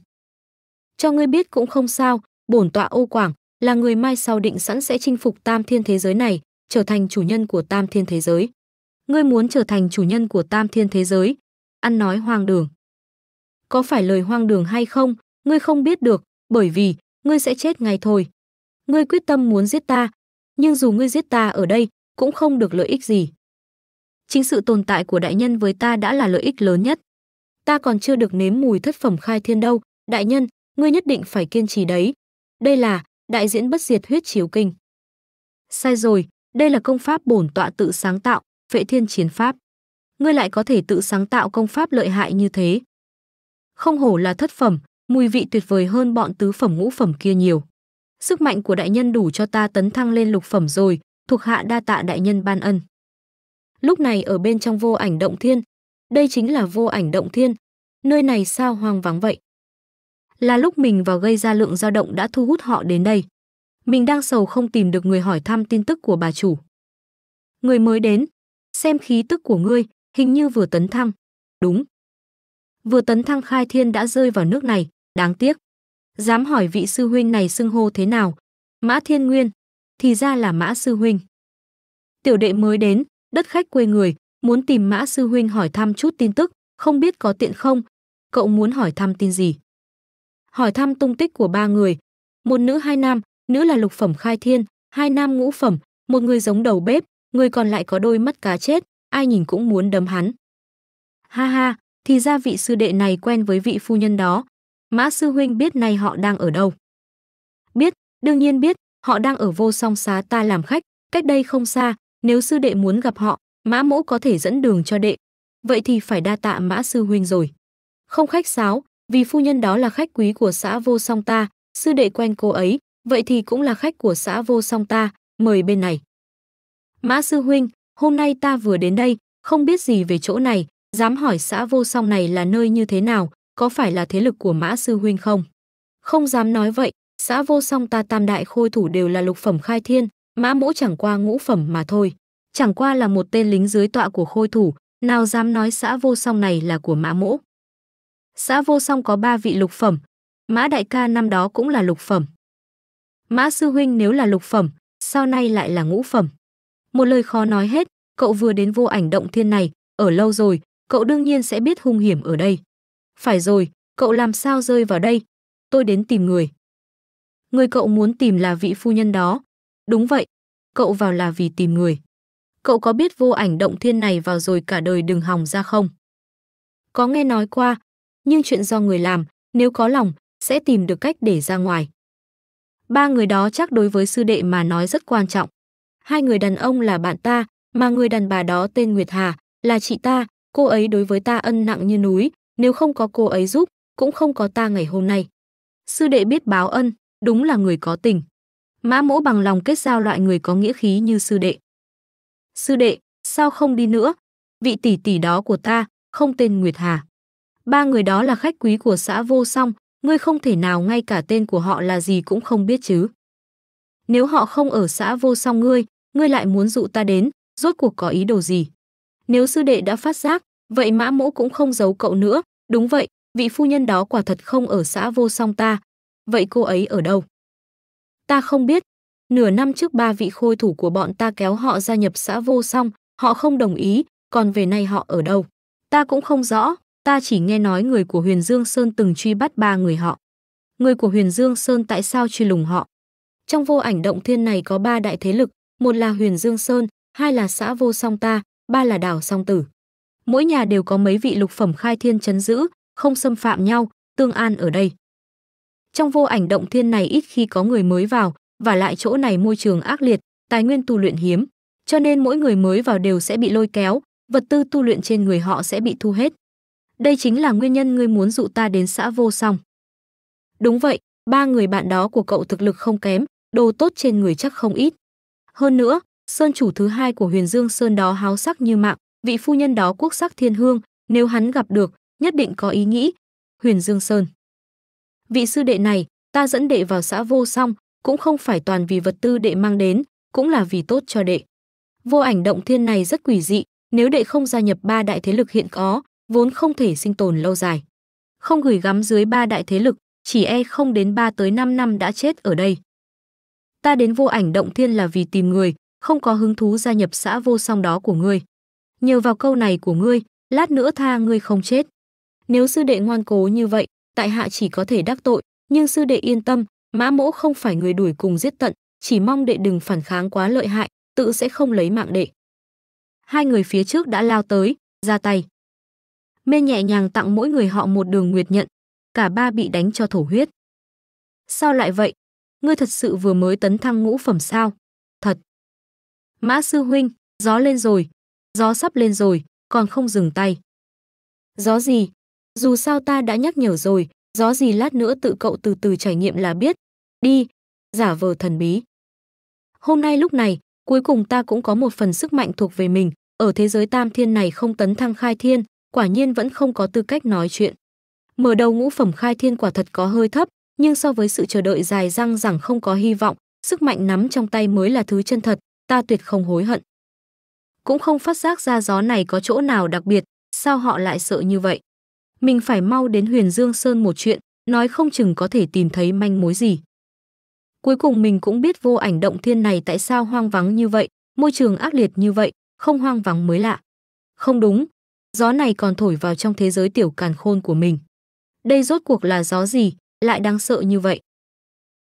Cho ngươi biết cũng không sao, bổn tọa ô quảng, là người mai sau định sẵn sẽ chinh phục tam thiên thế giới này, trở thành chủ nhân của tam thiên thế giới. Ngươi muốn trở thành chủ nhân của tam thiên thế giới, ăn nói hoang đường. Có phải lời hoang đường hay không, ngươi không biết được, bởi vì ngươi sẽ chết ngay thôi. Ngươi quyết tâm muốn giết ta, nhưng dù ngươi giết ta ở đây, cũng không được lợi ích gì. Chính sự tồn tại của đại nhân với ta đã là lợi ích lớn nhất. Ta còn chưa được nếm mùi thất phẩm khai thiên đâu, đại nhân, ngươi nhất định phải kiên trì đấy. Đây là đại diễn bất diệt huyết chiếu kinh. Sai rồi, đây là công pháp bổn tọa tự sáng tạo, vệ thiên chiến pháp. Ngươi lại có thể tự sáng tạo công pháp lợi hại như thế. Không hổ là thất phẩm, mùi vị tuyệt vời hơn bọn tứ phẩm ngũ phẩm kia nhiều. Sức mạnh của đại nhân đủ cho ta tấn thăng lên lục phẩm rồi, thuộc hạ đa tạ đại nhân ban ân. Lúc này ở bên trong vô ảnh động thiên, đây chính là vô ảnh động thiên, nơi này sao hoang vắng vậy? Là lúc mình vào gây ra lượng dao động đã thu hút họ đến đây. Mình đang sầu không tìm được người hỏi thăm tin tức của bà chủ. Người mới đến, xem khí tức của ngươi, hình như vừa tấn thăng. Đúng. Vừa tấn thăng khai thiên đã rơi vào nước này, đáng tiếc. Dám hỏi vị sư huynh này xưng hô thế nào? Mã Thiên Nguyên, thì ra là Mã sư huynh. Tiểu đệ mới đến, đất khách quê người, muốn tìm Mã sư huynh hỏi thăm chút tin tức, không biết có tiện không? Cậu muốn hỏi thăm tin gì? Hỏi thăm tung tích của ba người, một nữ hai nam, nữ là lục phẩm khai thiên, hai nam ngũ phẩm, một người giống đầu bếp, người còn lại có đôi mắt cá chết, ai nhìn cũng muốn đấm hắn. Ha ha, thì ra vị sư đệ này quen với vị phu nhân đó, Mã sư huynh biết nay họ đang ở đâu? Biết, đương nhiên biết, họ đang ở vô song xá ta làm khách, cách đây không xa, nếu sư đệ muốn gặp họ, Mã mỗ có thể dẫn đường cho đệ. Vậy thì phải đa tạ Mã sư huynh rồi. Không khách sáo, vì phu nhân đó là khách quý của xã vô song ta, sư đệ quen cô ấy, vậy thì cũng là khách của xã vô song ta, mời bên này. Mã sư huynh, hôm nay ta vừa đến đây, không biết gì về chỗ này, dám hỏi xã vô song này là nơi như thế nào, có phải là thế lực của Mã Sư Huynh không? Không dám nói vậy, xã vô song ta tam đại khôi thủ đều là lục phẩm khai thiên, Mã Mỗ chẳng qua ngũ phẩm mà thôi. Chẳng qua là một tên lính dưới tọa của khôi thủ, nào dám nói xã vô song này là của Mã Mỗ. Xã vô song có ba vị lục phẩm, Mã Đại ca năm đó cũng là lục phẩm. Mã Sư Huynh nếu là lục phẩm, sau nay lại là ngũ phẩm. Một lời khó nói hết, cậu vừa đến vô ảnh động thiên này, ở lâu rồi, cậu đương nhiên sẽ biết hung hiểm ở đây. Phải rồi, cậu làm sao rơi vào đây? Tôi đến tìm người. Người cậu muốn tìm là vị phu nhân đó. Đúng vậy, cậu vào là vì tìm người. Cậu có biết vô ảnh động thiên này vào rồi cả đời đừng hòng ra không? Có nghe nói qua, nhưng chuyện do người làm, nếu có lòng, sẽ tìm được cách để ra ngoài. Ba người đó chắc đối với sư đệ mà nói rất quan trọng. Hai người đàn ông là bạn ta, mà người đàn bà đó tên Nguyệt Hà, là chị ta, cô ấy đối với ta ân nặng như núi, nếu không có cô ấy giúp, cũng không có ta ngày hôm nay. Sư đệ biết báo ân, đúng là người có tình. Mã mỗ bằng lòng kết giao loại người có nghĩa khí như sư đệ. Sư đệ, sao không đi nữa? Vị tỷ tỷ đó của ta, không tên Nguyệt Hà. Ba người đó là khách quý của xã vô song, ngươi không thể nào ngay cả tên của họ là gì cũng không biết chứ. Nếu họ không ở xã vô song ngươi, ngươi lại muốn dụ ta đến, rốt cuộc có ý đồ gì? Nếu sư đệ đã phát giác, Vậy mã mỗ cũng không giấu cậu nữa, đúng vậy, vị phu nhân đó quả thật không ở xã vô song ta. Vậy cô ấy ở đâu? Ta không biết. Nửa năm trước ba vị khôi thủ của bọn ta kéo họ gia nhập xã vô song, họ không đồng ý, còn về nay họ ở đâu? Ta cũng không rõ, ta chỉ nghe nói người của Huyền Dương Sơn từng truy bắt ba người họ. Người của Huyền Dương Sơn tại sao truy lùng họ? Trong vô ảnh động thiên này có ba đại thế lực, một là Huyền Dương Sơn, hai là xã vô song ta, ba là đảo song tử mỗi nhà đều có mấy vị lục phẩm khai thiên chấn giữ, không xâm phạm nhau, tương an ở đây. Trong vô ảnh động thiên này ít khi có người mới vào, và lại chỗ này môi trường ác liệt, tài nguyên tu luyện hiếm, cho nên mỗi người mới vào đều sẽ bị lôi kéo, vật tư tu luyện trên người họ sẽ bị thu hết. Đây chính là nguyên nhân ngươi muốn dụ ta đến xã vô song. Đúng vậy, ba người bạn đó của cậu thực lực không kém, đồ tốt trên người chắc không ít. Hơn nữa, sơn chủ thứ hai của Huyền Dương Sơn đó háo sắc như mạng, vị phu nhân đó quốc sắc thiên hương, nếu hắn gặp được, nhất định có ý nghĩ. Huyền Dương Sơn. Vị sư đệ này, ta dẫn đệ vào xã vô song, cũng không phải toàn vì vật tư đệ mang đến, cũng là vì tốt cho đệ. Vô ảnh động thiên này rất quỷ dị, nếu đệ không gia nhập ba đại thế lực hiện có, vốn không thể sinh tồn lâu dài. Không gửi gắm dưới ba đại thế lực, chỉ e không đến ba tới năm năm đã chết ở đây. Ta đến vô ảnh động thiên là vì tìm người, không có hứng thú gia nhập xã vô song đó của ngươi nhờ vào câu này của ngươi, lát nữa tha ngươi không chết. Nếu sư đệ ngoan cố như vậy, tại hạ chỉ có thể đắc tội, nhưng sư đệ yên tâm, mã mỗ không phải người đuổi cùng giết tận, chỉ mong đệ đừng phản kháng quá lợi hại, tự sẽ không lấy mạng đệ. Hai người phía trước đã lao tới, ra tay. Mê nhẹ nhàng tặng mỗi người họ một đường nguyệt nhận, cả ba bị đánh cho thổ huyết. Sao lại vậy? Ngươi thật sự vừa mới tấn thăng ngũ phẩm sao? Thật. Mã sư huynh, gió lên rồi, gió sắp lên rồi, còn không dừng tay. Gió gì? Dù sao ta đã nhắc nhở rồi, gió gì lát nữa tự cậu từ từ trải nghiệm là biết. Đi, giả vờ thần bí. Hôm nay lúc này, cuối cùng ta cũng có một phần sức mạnh thuộc về mình, ở thế giới tam thiên này không tấn thăng khai thiên, quả nhiên vẫn không có tư cách nói chuyện. Mở đầu ngũ phẩm khai thiên quả thật có hơi thấp, nhưng so với sự chờ đợi dài răng rằng không có hy vọng, sức mạnh nắm trong tay mới là thứ chân thật, ta tuyệt không hối hận cũng không phát giác ra gió này có chỗ nào đặc biệt, sao họ lại sợ như vậy. Mình phải mau đến Huyền Dương Sơn một chuyện, nói không chừng có thể tìm thấy manh mối gì. Cuối cùng mình cũng biết vô ảnh động thiên này tại sao hoang vắng như vậy, môi trường ác liệt như vậy, không hoang vắng mới lạ. Không đúng, gió này còn thổi vào trong thế giới tiểu càn khôn của mình. Đây rốt cuộc là gió gì, lại đáng sợ như vậy.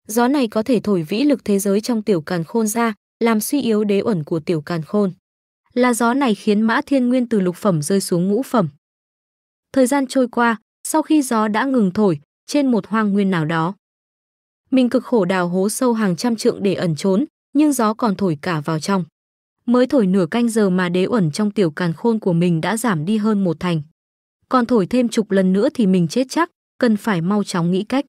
Gió này có thể thổi vĩ lực thế giới trong tiểu càn khôn ra, làm suy yếu đế ẩn của tiểu càn khôn. Là gió này khiến Mã Thiên Nguyên từ lục phẩm rơi xuống ngũ phẩm. Thời gian trôi qua, sau khi gió đã ngừng thổi, trên một hoang nguyên nào đó. Mình cực khổ đào hố sâu hàng trăm trượng để ẩn trốn, nhưng gió còn thổi cả vào trong. Mới thổi nửa canh giờ mà đế ẩn trong tiểu càn khôn của mình đã giảm đi hơn một thành. Còn thổi thêm chục lần nữa thì mình chết chắc, cần phải mau chóng nghĩ cách.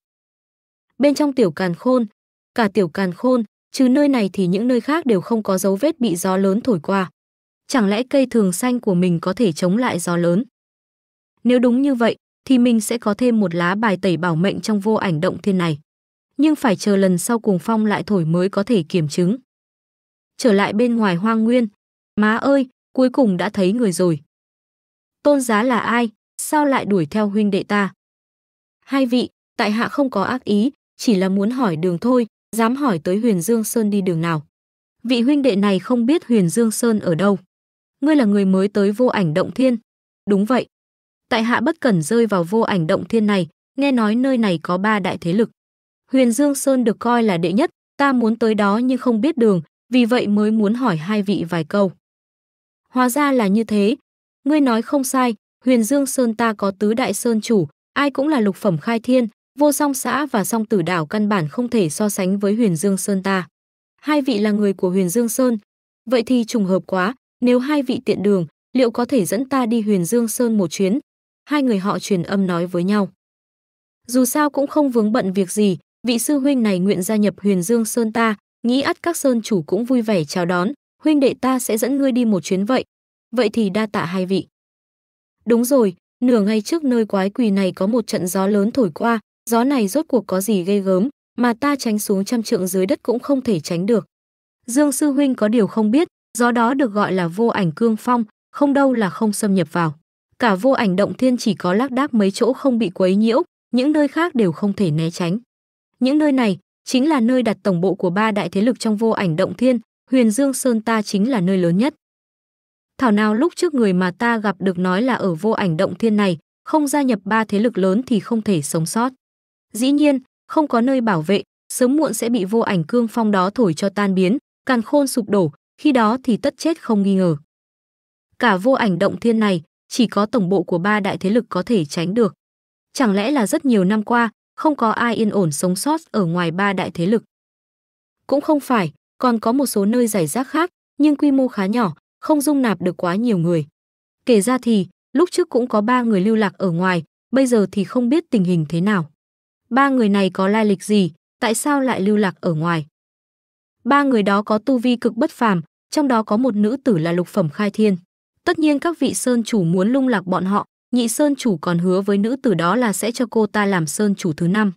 Bên trong tiểu càn khôn, cả tiểu càn khôn, trừ nơi này thì những nơi khác đều không có dấu vết bị gió lớn thổi qua chẳng lẽ cây thường xanh của mình có thể chống lại gió lớn? Nếu đúng như vậy, thì mình sẽ có thêm một lá bài tẩy bảo mệnh trong vô ảnh động thiên này. Nhưng phải chờ lần sau cùng phong lại thổi mới có thể kiểm chứng. Trở lại bên ngoài hoang nguyên, má ơi, cuối cùng đã thấy người rồi. Tôn giá là ai, sao lại đuổi theo huynh đệ ta? Hai vị, tại hạ không có ác ý, chỉ là muốn hỏi đường thôi, dám hỏi tới Huyền Dương Sơn đi đường nào. Vị huynh đệ này không biết Huyền Dương Sơn ở đâu ngươi là người mới tới vô ảnh động thiên. Đúng vậy. Tại hạ bất cẩn rơi vào vô ảnh động thiên này, nghe nói nơi này có ba đại thế lực. Huyền Dương Sơn được coi là đệ nhất, ta muốn tới đó nhưng không biết đường, vì vậy mới muốn hỏi hai vị vài câu. Hóa ra là như thế. Ngươi nói không sai, Huyền Dương Sơn ta có tứ đại sơn chủ, ai cũng là lục phẩm khai thiên, vô song xã và song tử đảo căn bản không thể so sánh với Huyền Dương Sơn ta. Hai vị là người của Huyền Dương Sơn. Vậy thì trùng hợp quá, nếu hai vị tiện đường, liệu có thể dẫn ta đi Huyền Dương Sơn một chuyến? Hai người họ truyền âm nói với nhau. Dù sao cũng không vướng bận việc gì, vị sư huynh này nguyện gia nhập Huyền Dương Sơn ta, nghĩ ắt các sơn chủ cũng vui vẻ chào đón, huynh đệ ta sẽ dẫn ngươi đi một chuyến vậy. Vậy thì đa tạ hai vị. Đúng rồi, nửa ngày trước nơi quái quỷ này có một trận gió lớn thổi qua, gió này rốt cuộc có gì gây gớm, mà ta tránh xuống trăm trượng dưới đất cũng không thể tránh được. Dương sư huynh có điều không biết, do đó được gọi là vô ảnh cương phong, không đâu là không xâm nhập vào. Cả vô ảnh động thiên chỉ có lác đác mấy chỗ không bị quấy nhiễu, những nơi khác đều không thể né tránh. Những nơi này chính là nơi đặt tổng bộ của ba đại thế lực trong vô ảnh động thiên, Huyền Dương Sơn ta chính là nơi lớn nhất. Thảo nào lúc trước người mà ta gặp được nói là ở vô ảnh động thiên này, không gia nhập ba thế lực lớn thì không thể sống sót. Dĩ nhiên, không có nơi bảo vệ, sớm muộn sẽ bị vô ảnh cương phong đó thổi cho tan biến, càn khôn sụp đổ, khi đó thì tất chết không nghi ngờ. Cả vô ảnh động thiên này, chỉ có tổng bộ của ba đại thế lực có thể tránh được. Chẳng lẽ là rất nhiều năm qua, không có ai yên ổn sống sót ở ngoài ba đại thế lực? Cũng không phải, còn có một số nơi giải rác khác, nhưng quy mô khá nhỏ, không dung nạp được quá nhiều người. Kể ra thì, lúc trước cũng có ba người lưu lạc ở ngoài, bây giờ thì không biết tình hình thế nào. Ba người này có lai lịch gì, tại sao lại lưu lạc ở ngoài? Ba người đó có tu vi cực bất phàm, trong đó có một nữ tử là lục phẩm khai thiên. Tất nhiên các vị sơn chủ muốn lung lạc bọn họ, nhị sơn chủ còn hứa với nữ tử đó là sẽ cho cô ta làm sơn chủ thứ năm.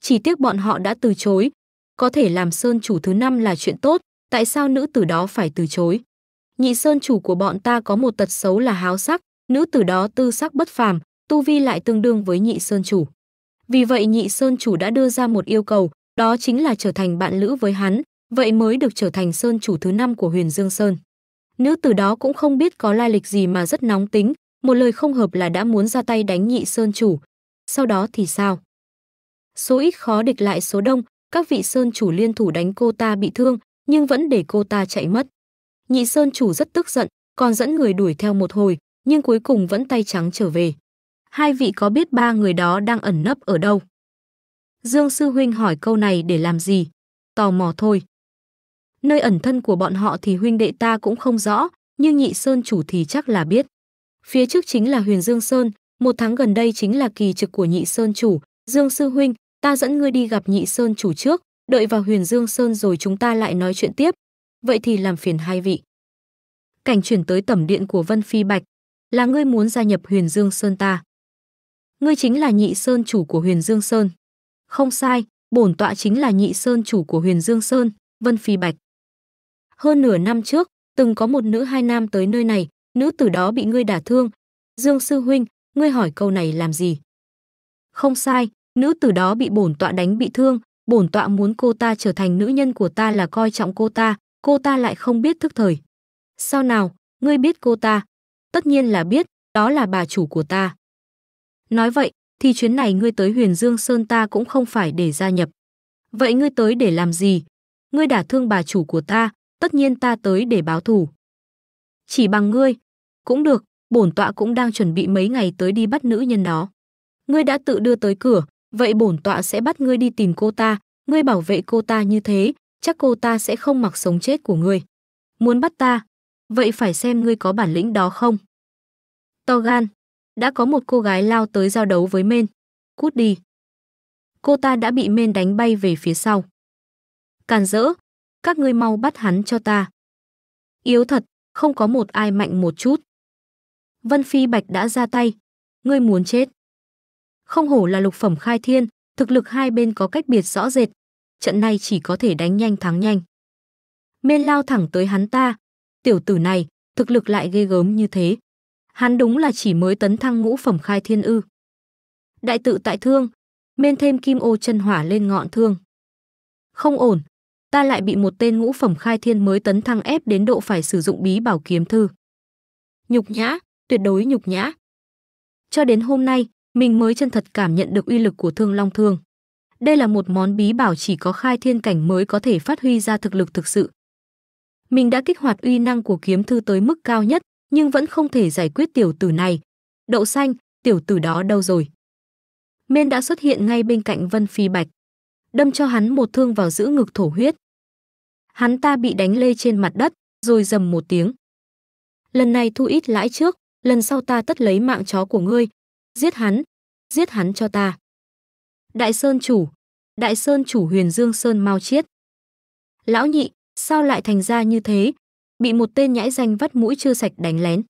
Chỉ tiếc bọn họ đã từ chối. Có thể làm sơn chủ thứ năm là chuyện tốt, tại sao nữ tử đó phải từ chối? Nhị sơn chủ của bọn ta có một tật xấu là háo sắc, nữ tử đó tư sắc bất phàm, tu vi lại tương đương với nhị sơn chủ. Vì vậy nhị sơn chủ đã đưa ra một yêu cầu, đó chính là trở thành bạn lữ với hắn, vậy mới được trở thành sơn chủ thứ năm của Huyền Dương Sơn. Nữ tử đó cũng không biết có lai lịch gì mà rất nóng tính, một lời không hợp là đã muốn ra tay đánh nhị sơn chủ. Sau đó thì sao? Số ít khó địch lại số đông, các vị sơn chủ liên thủ đánh cô ta bị thương, nhưng vẫn để cô ta chạy mất. Nhị sơn chủ rất tức giận, còn dẫn người đuổi theo một hồi, nhưng cuối cùng vẫn tay trắng trở về. Hai vị có biết ba người đó đang ẩn nấp ở đâu? Dương Sư Huynh hỏi câu này để làm gì? Tò mò thôi nơi ẩn thân của bọn họ thì huynh đệ ta cũng không rõ, nhưng nhị sơn chủ thì chắc là biết. Phía trước chính là huyền Dương Sơn, một tháng gần đây chính là kỳ trực của nhị sơn chủ, Dương Sư Huynh, ta dẫn ngươi đi gặp nhị sơn chủ trước, đợi vào huyền Dương Sơn rồi chúng ta lại nói chuyện tiếp. Vậy thì làm phiền hai vị. Cảnh chuyển tới tẩm điện của Vân Phi Bạch, là ngươi muốn gia nhập huyền Dương Sơn ta. Ngươi chính là nhị sơn chủ của huyền Dương Sơn. Không sai, bổn tọa chính là nhị sơn chủ của huyền Dương Sơn, Vân Phi Bạch. Hơn nửa năm trước, từng có một nữ hai nam tới nơi này, nữ tử đó bị ngươi đả thương. Dương sư huynh, ngươi hỏi câu này làm gì? Không sai, nữ tử đó bị bổn tọa đánh bị thương, bổn tọa muốn cô ta trở thành nữ nhân của ta là coi trọng cô ta, cô ta lại không biết thức thời. Sao nào, ngươi biết cô ta? Tất nhiên là biết, đó là bà chủ của ta. Nói vậy, thì chuyến này ngươi tới huyền Dương Sơn ta cũng không phải để gia nhập. Vậy ngươi tới để làm gì? Ngươi đả thương bà chủ của ta, tất nhiên ta tới để báo thù. Chỉ bằng ngươi, cũng được, bổn tọa cũng đang chuẩn bị mấy ngày tới đi bắt nữ nhân đó. Ngươi đã tự đưa tới cửa, vậy bổn tọa sẽ bắt ngươi đi tìm cô ta, ngươi bảo vệ cô ta như thế, chắc cô ta sẽ không mặc sống chết của ngươi. Muốn bắt ta, vậy phải xem ngươi có bản lĩnh đó không. To gan, đã có một cô gái lao tới giao đấu với men, cút đi. Cô ta đã bị men đánh bay về phía sau. Càn rỡ, các ngươi mau bắt hắn cho ta. Yếu thật, không có một ai mạnh một chút. Vân Phi Bạch đã ra tay, ngươi muốn chết. Không hổ là lục phẩm khai thiên, thực lực hai bên có cách biệt rõ rệt. Trận này chỉ có thể đánh nhanh thắng nhanh. Miên lao thẳng tới hắn ta. Tiểu tử này, thực lực lại ghê gớm như thế. Hắn đúng là chỉ mới tấn thăng ngũ phẩm khai thiên ư. Đại tự tại thương, miên thêm kim ô chân hỏa lên ngọn thương. Không ổn, ta lại bị một tên ngũ phẩm khai thiên mới tấn thăng ép đến độ phải sử dụng bí bảo kiếm thư. Nhục nhã, tuyệt đối nhục nhã. Cho đến hôm nay, mình mới chân thật cảm nhận được uy lực của Thương Long Thương. Đây là một món bí bảo chỉ có khai thiên cảnh mới có thể phát huy ra thực lực thực sự. Mình đã kích hoạt uy năng của kiếm thư tới mức cao nhất, nhưng vẫn không thể giải quyết tiểu tử này. Đậu xanh, tiểu tử đó đâu rồi? Miên đã xuất hiện ngay bên cạnh Vân Phi Bạch đâm cho hắn một thương vào giữa ngực thổ huyết. Hắn ta bị đánh lê trên mặt đất, rồi rầm một tiếng. Lần này thu ít lãi trước, lần sau ta tất lấy mạng chó của ngươi. Giết hắn, giết hắn cho ta. Đại Sơn chủ, Đại Sơn chủ huyền Dương Sơn mau chiết. Lão nhị, sao lại thành ra như thế? Bị một tên nhãi danh vắt mũi chưa sạch đánh lén.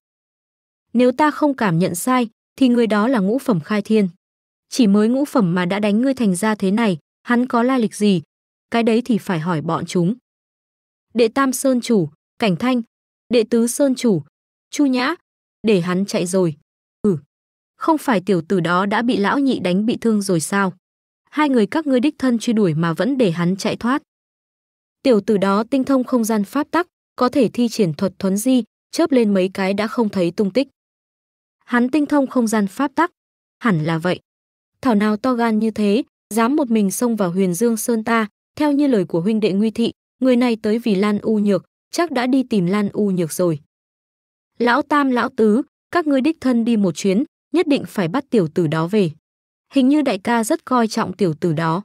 Nếu ta không cảm nhận sai, thì người đó là ngũ phẩm khai thiên. Chỉ mới ngũ phẩm mà đã đánh ngươi thành ra thế này, hắn có lai lịch gì, cái đấy thì phải hỏi bọn chúng. Đệ Tam Sơn Chủ, Cảnh Thanh, Đệ Tứ Sơn Chủ, Chu Nhã, để hắn chạy rồi. Ừ, không phải tiểu tử đó đã bị lão nhị đánh bị thương rồi sao? Hai người các ngươi đích thân truy đuổi mà vẫn để hắn chạy thoát. Tiểu tử đó tinh thông không gian pháp tắc, có thể thi triển thuật thuấn di, chớp lên mấy cái đã không thấy tung tích. Hắn tinh thông không gian pháp tắc, hẳn là vậy. Thảo nào to gan như thế, dám một mình xông vào Huyền Dương Sơn ta, theo như lời của huynh đệ Nguy Thị, người này tới vì Lan U Nhược, chắc đã đi tìm Lan U Nhược rồi. Lão Tam lão tứ, các ngươi đích thân đi một chuyến, nhất định phải bắt tiểu tử đó về. Hình như đại ca rất coi trọng tiểu tử đó.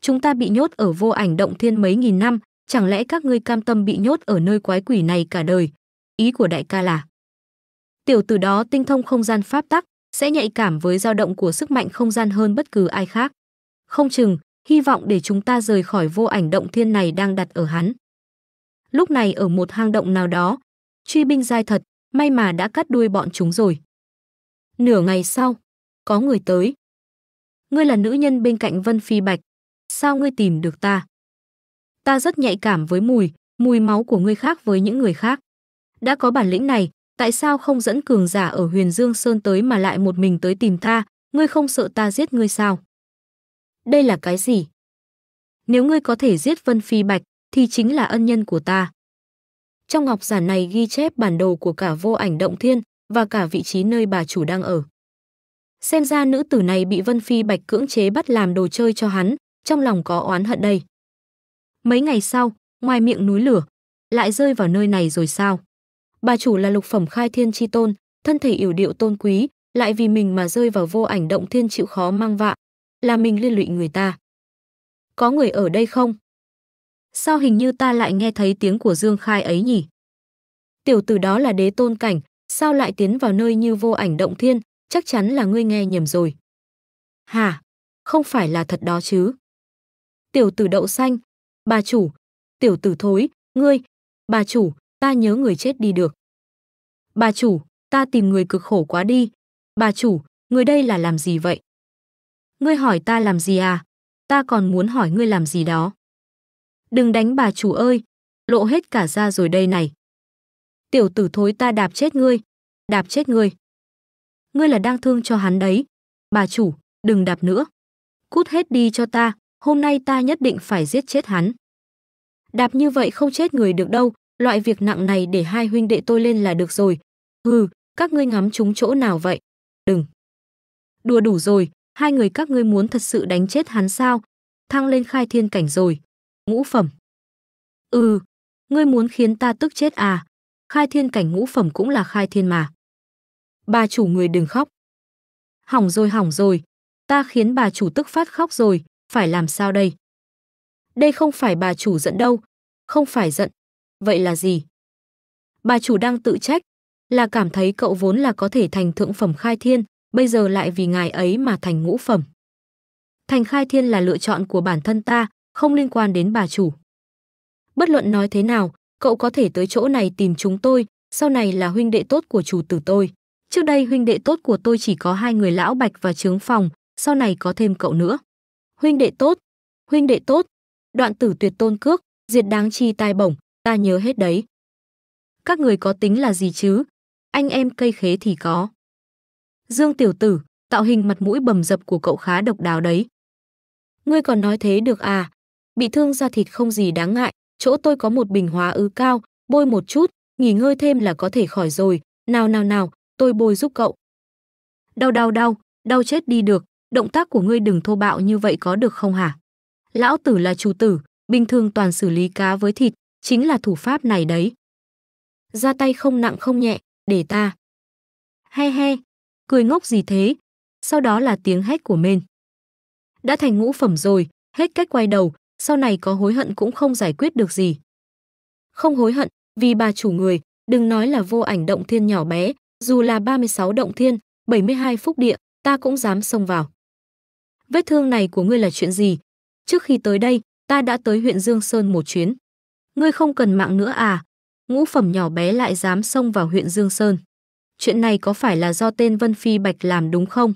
Chúng ta bị nhốt ở vô ảnh động thiên mấy nghìn năm, chẳng lẽ các ngươi cam tâm bị nhốt ở nơi quái quỷ này cả đời? Ý của đại ca là Tiểu tử đó tinh thông không gian pháp tắc, sẽ nhạy cảm với dao động của sức mạnh không gian hơn bất cứ ai khác không chừng, hy vọng để chúng ta rời khỏi vô ảnh động thiên này đang đặt ở hắn. Lúc này ở một hang động nào đó, truy binh dai thật, may mà đã cắt đuôi bọn chúng rồi. Nửa ngày sau, có người tới. Ngươi là nữ nhân bên cạnh Vân Phi Bạch, sao ngươi tìm được ta? Ta rất nhạy cảm với mùi, mùi máu của ngươi khác với những người khác. Đã có bản lĩnh này, tại sao không dẫn cường giả ở Huyền Dương Sơn tới mà lại một mình tới tìm ta, ngươi không sợ ta giết ngươi sao? đây là cái gì? Nếu ngươi có thể giết Vân Phi Bạch, thì chính là ân nhân của ta. Trong ngọc giản này ghi chép bản đồ của cả vô ảnh động thiên và cả vị trí nơi bà chủ đang ở. Xem ra nữ tử này bị Vân Phi Bạch cưỡng chế bắt làm đồ chơi cho hắn, trong lòng có oán hận đây. Mấy ngày sau, ngoài miệng núi lửa, lại rơi vào nơi này rồi sao? Bà chủ là lục phẩm khai thiên chi tôn, thân thể yểu điệu tôn quý, lại vì mình mà rơi vào vô ảnh động thiên chịu khó mang vạ, là mình liên lụy người ta. Có người ở đây không? Sao hình như ta lại nghe thấy tiếng của Dương Khai ấy nhỉ? Tiểu tử đó là đế tôn cảnh, sao lại tiến vào nơi như vô ảnh động thiên, chắc chắn là ngươi nghe nhầm rồi. Hả? Không phải là thật đó chứ? Tiểu tử đậu xanh, bà chủ, tiểu tử thối, ngươi, bà chủ, ta nhớ người chết đi được. Bà chủ, ta tìm người cực khổ quá đi. Bà chủ, người đây là làm gì vậy? Ngươi hỏi ta làm gì à? Ta còn muốn hỏi ngươi làm gì đó. Đừng đánh bà chủ ơi, lộ hết cả ra rồi đây này. Tiểu tử thối ta đạp chết ngươi, đạp chết ngươi. Ngươi là đang thương cho hắn đấy. Bà chủ, đừng đạp nữa. Cút hết đi cho ta, hôm nay ta nhất định phải giết chết hắn. Đạp như vậy không chết người được đâu, loại việc nặng này để hai huynh đệ tôi lên là được rồi. Hừ, các ngươi ngắm chúng chỗ nào vậy? Đừng. Đùa đủ rồi, hai người các ngươi muốn thật sự đánh chết hắn sao? Thăng lên khai thiên cảnh rồi. Ngũ phẩm. Ừ, ngươi muốn khiến ta tức chết à? Khai thiên cảnh ngũ phẩm cũng là khai thiên mà. Bà chủ người đừng khóc. Hỏng rồi hỏng rồi, ta khiến bà chủ tức phát khóc rồi, phải làm sao đây? Đây không phải bà chủ giận đâu, không phải giận. Vậy là gì? Bà chủ đang tự trách, là cảm thấy cậu vốn là có thể thành thượng phẩm khai thiên, bây giờ lại vì ngài ấy mà thành ngũ phẩm. Thành khai thiên là lựa chọn của bản thân ta, không liên quan đến bà chủ. Bất luận nói thế nào, cậu có thể tới chỗ này tìm chúng tôi, sau này là huynh đệ tốt của chủ tử tôi. Trước đây huynh đệ tốt của tôi chỉ có hai người lão Bạch và Trướng Phòng, sau này có thêm cậu nữa. Huynh đệ tốt, huynh đệ tốt, đoạn tử tuyệt tôn cước, diệt đáng chi tai bổng, ta nhớ hết đấy. Các người có tính là gì chứ? Anh em cây khế thì có. Dương tiểu tử, tạo hình mặt mũi bầm dập của cậu khá độc đáo đấy. Ngươi còn nói thế được à? Bị thương da thịt không gì đáng ngại, chỗ tôi có một bình hóa ứ cao, bôi một chút, nghỉ ngơi thêm là có thể khỏi rồi. Nào nào nào, tôi bôi giúp cậu. Đau đau đau, đau chết đi được, động tác của ngươi đừng thô bạo như vậy có được không hả? Lão tử là chủ tử, bình thường toàn xử lý cá với thịt, chính là thủ pháp này đấy. Ra tay không nặng không nhẹ, để ta. He he, cười ngốc gì thế? Sau đó là tiếng hét của Mên. Đã thành ngũ phẩm rồi, hết cách quay đầu, sau này có hối hận cũng không giải quyết được gì. Không hối hận, vì bà chủ người, đừng nói là vô ảnh động thiên nhỏ bé, dù là 36 động thiên, 72 phúc địa, ta cũng dám xông vào. Vết thương này của ngươi là chuyện gì? Trước khi tới đây, ta đã tới huyện Dương Sơn một chuyến. Ngươi không cần mạng nữa à? Ngũ phẩm nhỏ bé lại dám xông vào huyện Dương Sơn chuyện này có phải là do tên Vân Phi Bạch làm đúng không?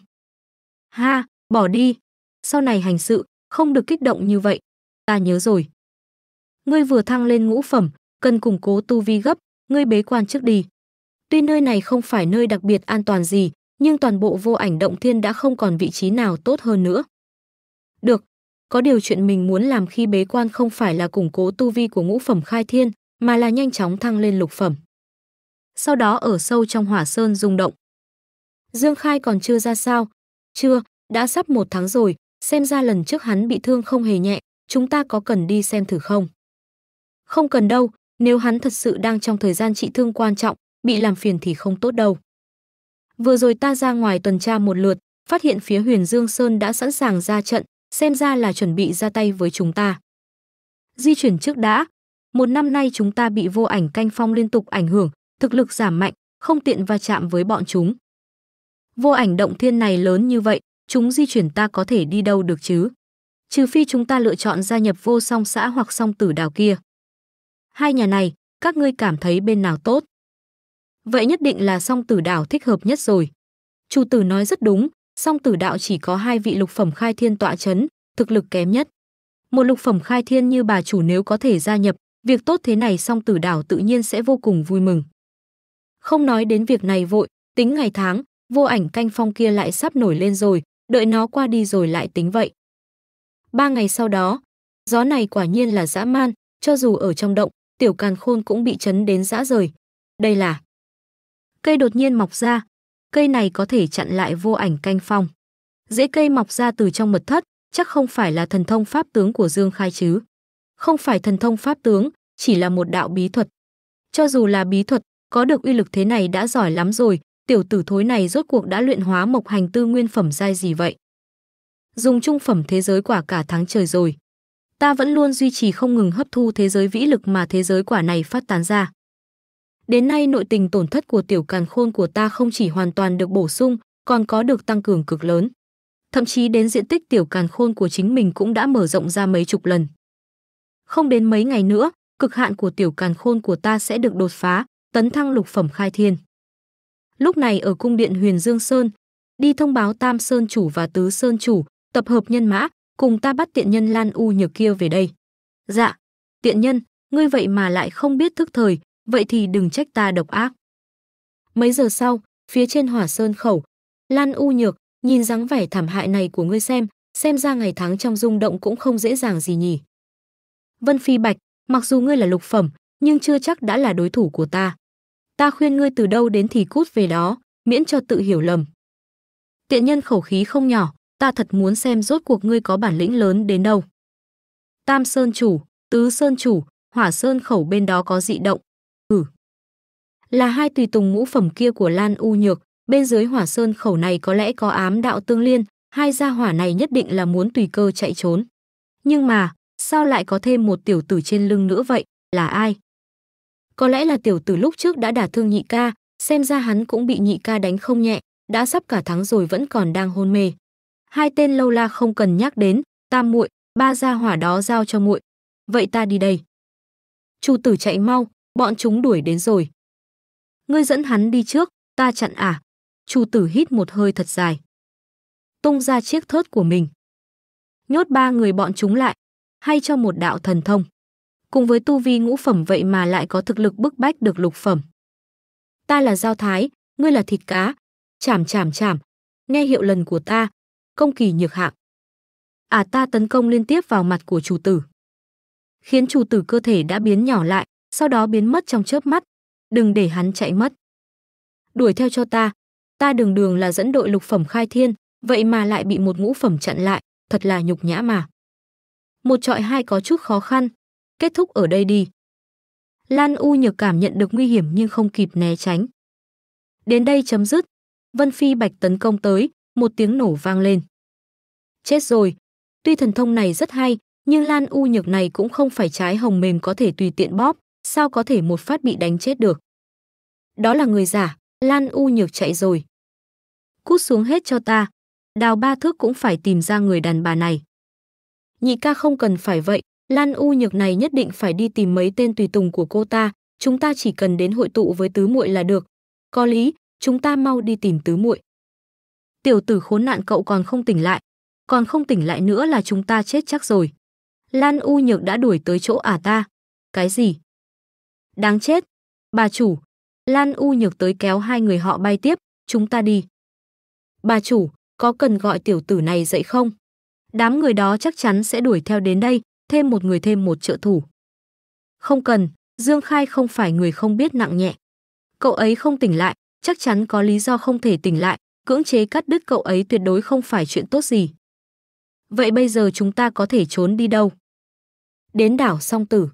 Ha, bỏ đi. Sau này hành sự, không được kích động như vậy. Ta nhớ rồi. Ngươi vừa thăng lên ngũ phẩm, cần củng cố tu vi gấp, ngươi bế quan trước đi. Tuy nơi này không phải nơi đặc biệt an toàn gì, nhưng toàn bộ vô ảnh động thiên đã không còn vị trí nào tốt hơn nữa. Được, có điều chuyện mình muốn làm khi bế quan không phải là củng cố tu vi của ngũ phẩm khai thiên, mà là nhanh chóng thăng lên lục phẩm sau đó ở sâu trong hỏa sơn rung động. Dương Khai còn chưa ra sao? Chưa, đã sắp một tháng rồi, xem ra lần trước hắn bị thương không hề nhẹ, chúng ta có cần đi xem thử không? Không cần đâu, nếu hắn thật sự đang trong thời gian trị thương quan trọng, bị làm phiền thì không tốt đâu. Vừa rồi ta ra ngoài tuần tra một lượt, phát hiện phía huyền Dương Sơn đã sẵn sàng ra trận, xem ra là chuẩn bị ra tay với chúng ta. Di chuyển trước đã, một năm nay chúng ta bị vô ảnh canh phong liên tục ảnh hưởng, thực lực giảm mạnh, không tiện va chạm với bọn chúng. Vô ảnh động thiên này lớn như vậy, chúng di chuyển ta có thể đi đâu được chứ? Trừ phi chúng ta lựa chọn gia nhập vô song xã hoặc song tử đảo kia. Hai nhà này, các ngươi cảm thấy bên nào tốt? Vậy nhất định là song tử đảo thích hợp nhất rồi. Chủ tử nói rất đúng, song tử đạo chỉ có hai vị lục phẩm khai thiên tọa chấn, thực lực kém nhất. Một lục phẩm khai thiên như bà chủ nếu có thể gia nhập, việc tốt thế này song tử đảo tự nhiên sẽ vô cùng vui mừng. Không nói đến việc này vội, tính ngày tháng, vô ảnh canh phong kia lại sắp nổi lên rồi, đợi nó qua đi rồi lại tính vậy. Ba ngày sau đó, gió này quả nhiên là dã man, cho dù ở trong động, tiểu càn khôn cũng bị chấn đến dã rời. Đây là cây đột nhiên mọc ra, cây này có thể chặn lại vô ảnh canh phong. Dễ cây mọc ra từ trong mật thất, chắc không phải là thần thông pháp tướng của Dương Khai chứ. Không phải thần thông pháp tướng, chỉ là một đạo bí thuật. Cho dù là bí thuật, có được uy lực thế này đã giỏi lắm rồi, tiểu tử thối này rốt cuộc đã luyện hóa mộc hành tư nguyên phẩm giai gì vậy? Dùng trung phẩm thế giới quả cả tháng trời rồi. Ta vẫn luôn duy trì không ngừng hấp thu thế giới vĩ lực mà thế giới quả này phát tán ra. Đến nay nội tình tổn thất của tiểu càn khôn của ta không chỉ hoàn toàn được bổ sung, còn có được tăng cường cực lớn. Thậm chí đến diện tích tiểu càn khôn của chính mình cũng đã mở rộng ra mấy chục lần. Không đến mấy ngày nữa, cực hạn của tiểu càn khôn của ta sẽ được đột phá, tấn thăng lục phẩm khai thiên. Lúc này ở cung điện Huyền Dương Sơn, đi thông báo Tam Sơn chủ và Tứ Sơn chủ, tập hợp nhân mã, cùng ta bắt tiện nhân Lan U nhược kia về đây. Dạ, tiện nhân, ngươi vậy mà lại không biết thức thời, vậy thì đừng trách ta độc ác. Mấy giờ sau, phía trên hỏa sơn khẩu, Lan U nhược, nhìn dáng vẻ thảm hại này của ngươi xem, xem ra ngày tháng trong rung động cũng không dễ dàng gì nhỉ. Vân Phi Bạch, mặc dù ngươi là lục phẩm, nhưng chưa chắc đã là đối thủ của ta ta khuyên ngươi từ đâu đến thì cút về đó, miễn cho tự hiểu lầm. Tiện nhân khẩu khí không nhỏ, ta thật muốn xem rốt cuộc ngươi có bản lĩnh lớn đến đâu. Tam Sơn chủ, Tứ Sơn chủ, Hỏa Sơn khẩu bên đó có dị động. Ừ. Là hai tùy tùng ngũ phẩm kia của Lan U Nhược, bên dưới Hỏa Sơn khẩu này có lẽ có ám đạo tương liên, hai gia hỏa này nhất định là muốn tùy cơ chạy trốn. Nhưng mà, sao lại có thêm một tiểu tử trên lưng nữa vậy, là ai? có lẽ là tiểu tử lúc trước đã đả thương nhị ca, xem ra hắn cũng bị nhị ca đánh không nhẹ, đã sắp cả tháng rồi vẫn còn đang hôn mê. Hai tên lâu la không cần nhắc đến, tam muội, ba gia hỏa đó giao cho muội. Vậy ta đi đây. Chu tử chạy mau, bọn chúng đuổi đến rồi. Ngươi dẫn hắn đi trước, ta chặn à. Chu tử hít một hơi thật dài. Tung ra chiếc thớt của mình. Nhốt ba người bọn chúng lại, hay cho một đạo thần thông cùng với tu vi ngũ phẩm vậy mà lại có thực lực bức bách được lục phẩm. Ta là giao thái, ngươi là thịt cá. Chảm chảm chảm, nghe hiệu lần của ta, công kỳ nhược hạng. À ta tấn công liên tiếp vào mặt của chủ tử. Khiến chủ tử cơ thể đã biến nhỏ lại, sau đó biến mất trong chớp mắt. Đừng để hắn chạy mất. Đuổi theo cho ta, ta đường đường là dẫn đội lục phẩm khai thiên, vậy mà lại bị một ngũ phẩm chặn lại, thật là nhục nhã mà. Một trọi hai có chút khó khăn, kết thúc ở đây đi. Lan U nhược cảm nhận được nguy hiểm nhưng không kịp né tránh. Đến đây chấm dứt, Vân Phi Bạch tấn công tới, một tiếng nổ vang lên. Chết rồi, tuy thần thông này rất hay, nhưng Lan U nhược này cũng không phải trái hồng mềm có thể tùy tiện bóp, sao có thể một phát bị đánh chết được. Đó là người giả, Lan U nhược chạy rồi. Cút xuống hết cho ta, đào ba thước cũng phải tìm ra người đàn bà này. Nhị ca không cần phải vậy, Lan U Nhược này nhất định phải đi tìm mấy tên tùy tùng của cô ta, chúng ta chỉ cần đến hội tụ với tứ muội là được. Có lý, chúng ta mau đi tìm tứ muội. Tiểu tử khốn nạn cậu còn không tỉnh lại, còn không tỉnh lại nữa là chúng ta chết chắc rồi. Lan U Nhược đã đuổi tới chỗ à ta. Cái gì? Đáng chết. Bà chủ, Lan U Nhược tới kéo hai người họ bay tiếp, chúng ta đi. Bà chủ, có cần gọi tiểu tử này dậy không? Đám người đó chắc chắn sẽ đuổi theo đến đây, thêm một người thêm một trợ thủ. Không cần, Dương Khai không phải người không biết nặng nhẹ. Cậu ấy không tỉnh lại, chắc chắn có lý do không thể tỉnh lại, cưỡng chế cắt đứt cậu ấy tuyệt đối không phải chuyện tốt gì. Vậy bây giờ chúng ta có thể trốn đi đâu? Đến đảo song tử.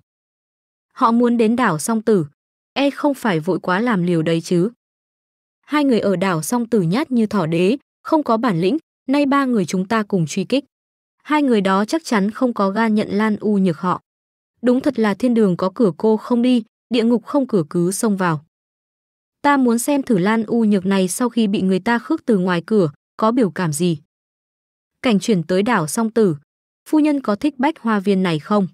Họ muốn đến đảo song tử, e không phải vội quá làm liều đấy chứ. Hai người ở đảo song tử nhát như thỏ đế, không có bản lĩnh, nay ba người chúng ta cùng truy kích hai người đó chắc chắn không có gan nhận Lan U nhược họ. Đúng thật là thiên đường có cửa cô không đi, địa ngục không cửa cứ xông vào. Ta muốn xem thử Lan U nhược này sau khi bị người ta khước từ ngoài cửa, có biểu cảm gì. Cảnh chuyển tới đảo song tử, phu nhân có thích bách hoa viên này không?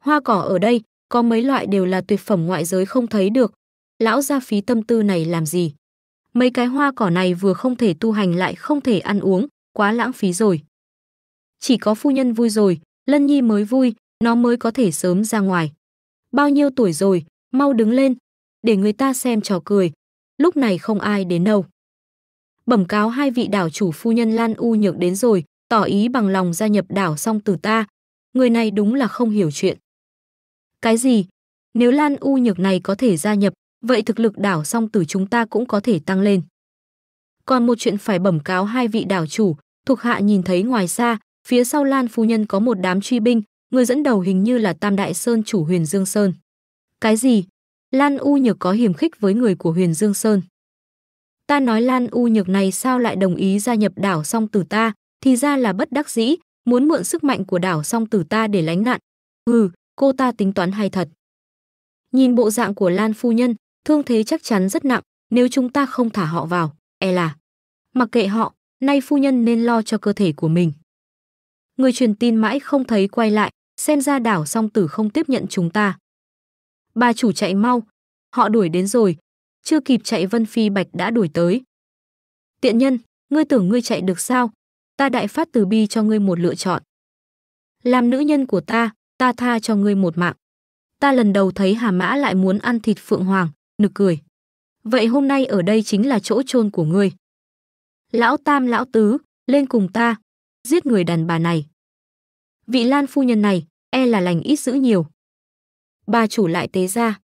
Hoa cỏ ở đây, có mấy loại đều là tuyệt phẩm ngoại giới không thấy được. Lão gia phí tâm tư này làm gì? Mấy cái hoa cỏ này vừa không thể tu hành lại không thể ăn uống, quá lãng phí rồi chỉ có phu nhân vui rồi, Lân Nhi mới vui, nó mới có thể sớm ra ngoài. Bao nhiêu tuổi rồi, mau đứng lên, để người ta xem trò cười. Lúc này không ai đến đâu. Bẩm cáo hai vị đảo chủ phu nhân Lan U nhược đến rồi, tỏ ý bằng lòng gia nhập đảo song tử ta. Người này đúng là không hiểu chuyện. Cái gì? Nếu Lan U nhược này có thể gia nhập, vậy thực lực đảo song tử chúng ta cũng có thể tăng lên. Còn một chuyện phải bẩm cáo hai vị đảo chủ, thuộc hạ nhìn thấy ngoài xa, Phía sau Lan phu nhân có một đám truy binh, người dẫn đầu hình như là Tam Đại Sơn chủ Huyền Dương Sơn. Cái gì? Lan U Nhược có hiểm khích với người của Huyền Dương Sơn. Ta nói Lan U Nhược này sao lại đồng ý gia nhập đảo song tử ta, thì ra là bất đắc dĩ, muốn mượn sức mạnh của đảo song tử ta để lánh nạn. ừ cô ta tính toán hay thật. Nhìn bộ dạng của Lan phu nhân, thương thế chắc chắn rất nặng, nếu chúng ta không thả họ vào, e là. Mặc kệ họ, nay phu nhân nên lo cho cơ thể của mình người truyền tin mãi không thấy quay lại, xem ra đảo song tử không tiếp nhận chúng ta. Bà chủ chạy mau, họ đuổi đến rồi, chưa kịp chạy Vân Phi Bạch đã đuổi tới. Tiện nhân, ngươi tưởng ngươi chạy được sao? Ta đại phát từ bi cho ngươi một lựa chọn. Làm nữ nhân của ta, ta tha cho ngươi một mạng. Ta lần đầu thấy Hà Mã lại muốn ăn thịt Phượng Hoàng, nực cười. Vậy hôm nay ở đây chính là chỗ chôn của ngươi. Lão Tam lão Tứ, lên cùng ta, giết người đàn bà này. Vị Lan phu nhân này, e là lành ít dữ nhiều. Bà chủ lại tế ra.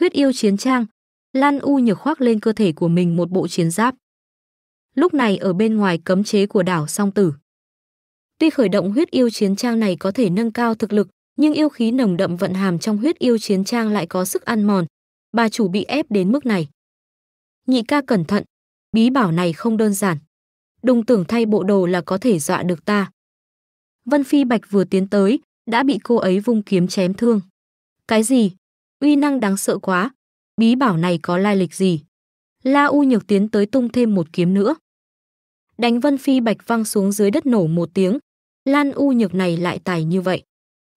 Huyết yêu chiến trang, Lan U nhược khoác lên cơ thể của mình một bộ chiến giáp. Lúc này ở bên ngoài cấm chế của đảo song tử. Tuy khởi động huyết yêu chiến trang này có thể nâng cao thực lực, nhưng yêu khí nồng đậm vận hàm trong huyết yêu chiến trang lại có sức ăn mòn. Bà chủ bị ép đến mức này. Nhị ca cẩn thận, bí bảo này không đơn giản đừng tưởng thay bộ đồ là có thể dọa được ta. Vân Phi Bạch vừa tiến tới, đã bị cô ấy vung kiếm chém thương. Cái gì? Uy năng đáng sợ quá. Bí bảo này có lai lịch gì? La U Nhược tiến tới tung thêm một kiếm nữa. Đánh Vân Phi Bạch văng xuống dưới đất nổ một tiếng. Lan U Nhược này lại tài như vậy.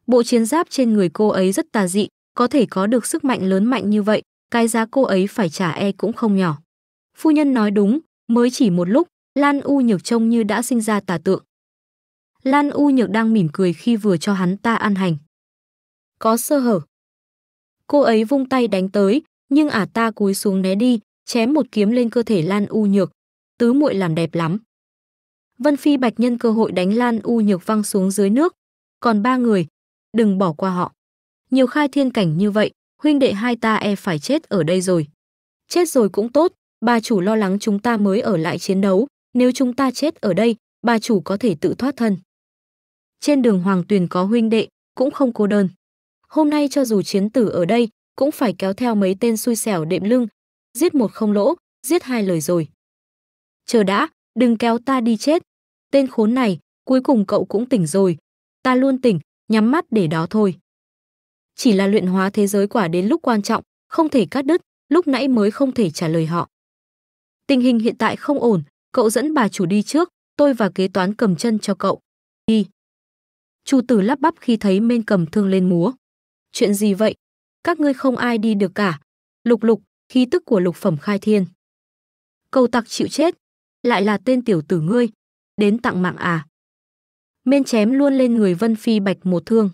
Bộ chiến giáp trên người cô ấy rất tà dị, có thể có được sức mạnh lớn mạnh như vậy, cái giá cô ấy phải trả e cũng không nhỏ. Phu nhân nói đúng, mới chỉ một lúc, Lan U Nhược trông như đã sinh ra tà tượng. Lan U Nhược đang mỉm cười khi vừa cho hắn ta ăn hành. Có sơ hở. Cô ấy vung tay đánh tới, nhưng ả à ta cúi xuống né đi, chém một kiếm lên cơ thể Lan U Nhược. Tứ muội làm đẹp lắm. Vân Phi Bạch nhân cơ hội đánh Lan U Nhược văng xuống dưới nước. Còn ba người, đừng bỏ qua họ. Nhiều khai thiên cảnh như vậy, huynh đệ hai ta e phải chết ở đây rồi. Chết rồi cũng tốt, bà chủ lo lắng chúng ta mới ở lại chiến đấu, nếu chúng ta chết ở đây, bà chủ có thể tự thoát thân. Trên đường Hoàng Tuyền có huynh đệ, cũng không cô đơn. Hôm nay cho dù chiến tử ở đây, cũng phải kéo theo mấy tên xui xẻo đệm lưng. Giết một không lỗ, giết hai lời rồi. Chờ đã, đừng kéo ta đi chết. Tên khốn này, cuối cùng cậu cũng tỉnh rồi. Ta luôn tỉnh, nhắm mắt để đó thôi. Chỉ là luyện hóa thế giới quả đến lúc quan trọng, không thể cắt đứt, lúc nãy mới không thể trả lời họ. Tình hình hiện tại không ổn, Cậu dẫn bà chủ đi trước, tôi và kế toán cầm chân cho cậu. Đi. Chu Tử lắp bắp khi thấy Men cầm thương lên múa. Chuyện gì vậy? Các ngươi không ai đi được cả. Lục lục, khí tức của lục phẩm khai thiên. Cầu tặc chịu chết, lại là tên tiểu tử ngươi, đến tặng mạng à. Men chém luôn lên người Vân Phi Bạch một thương.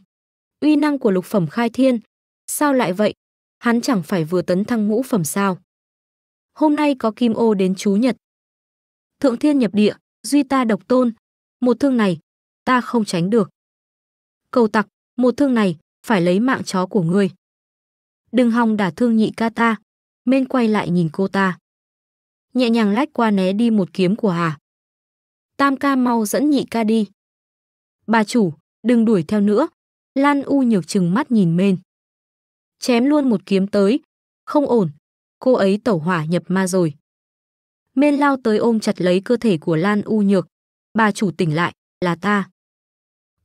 Uy năng của lục phẩm khai thiên, sao lại vậy? Hắn chẳng phải vừa tấn thăng ngũ phẩm sao? Hôm nay có kim ô đến chú Nhật, thượng thiên nhập địa, duy ta độc tôn, một thương này, ta không tránh được. Cầu tặc, một thương này, phải lấy mạng chó của ngươi. Đừng hòng đả thương nhị ca ta, men quay lại nhìn cô ta. Nhẹ nhàng lách qua né đi một kiếm của Hà. Tam ca mau dẫn nhị ca đi. Bà chủ, đừng đuổi theo nữa. Lan U nhược chừng mắt nhìn men. Chém luôn một kiếm tới. Không ổn, cô ấy tẩu hỏa nhập ma rồi men lao tới ôm chặt lấy cơ thể của Lan U Nhược. Bà chủ tỉnh lại, là ta.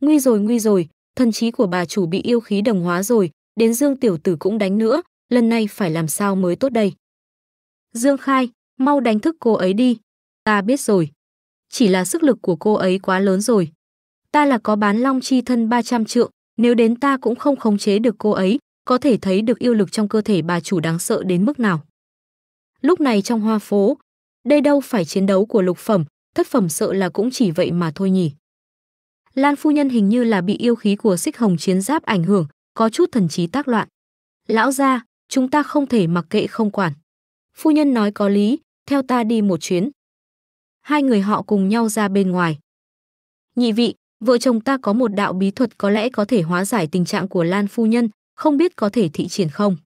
Nguy rồi, nguy rồi, thần trí của bà chủ bị yêu khí đồng hóa rồi, đến Dương Tiểu Tử cũng đánh nữa, lần này phải làm sao mới tốt đây. Dương Khai, mau đánh thức cô ấy đi. Ta biết rồi. Chỉ là sức lực của cô ấy quá lớn rồi. Ta là có bán long chi thân 300 trượng, nếu đến ta cũng không khống chế được cô ấy, có thể thấy được yêu lực trong cơ thể bà chủ đáng sợ đến mức nào. Lúc này trong hoa phố, đây đâu phải chiến đấu của lục phẩm, thất phẩm sợ là cũng chỉ vậy mà thôi nhỉ. Lan phu nhân hình như là bị yêu khí của xích hồng chiến giáp ảnh hưởng, có chút thần trí tác loạn. Lão gia, chúng ta không thể mặc kệ không quản. Phu nhân nói có lý, theo ta đi một chuyến. Hai người họ cùng nhau ra bên ngoài. Nhị vị, vợ chồng ta có một đạo bí thuật có lẽ có thể hóa giải tình trạng của Lan phu nhân, không biết có thể thị triển không.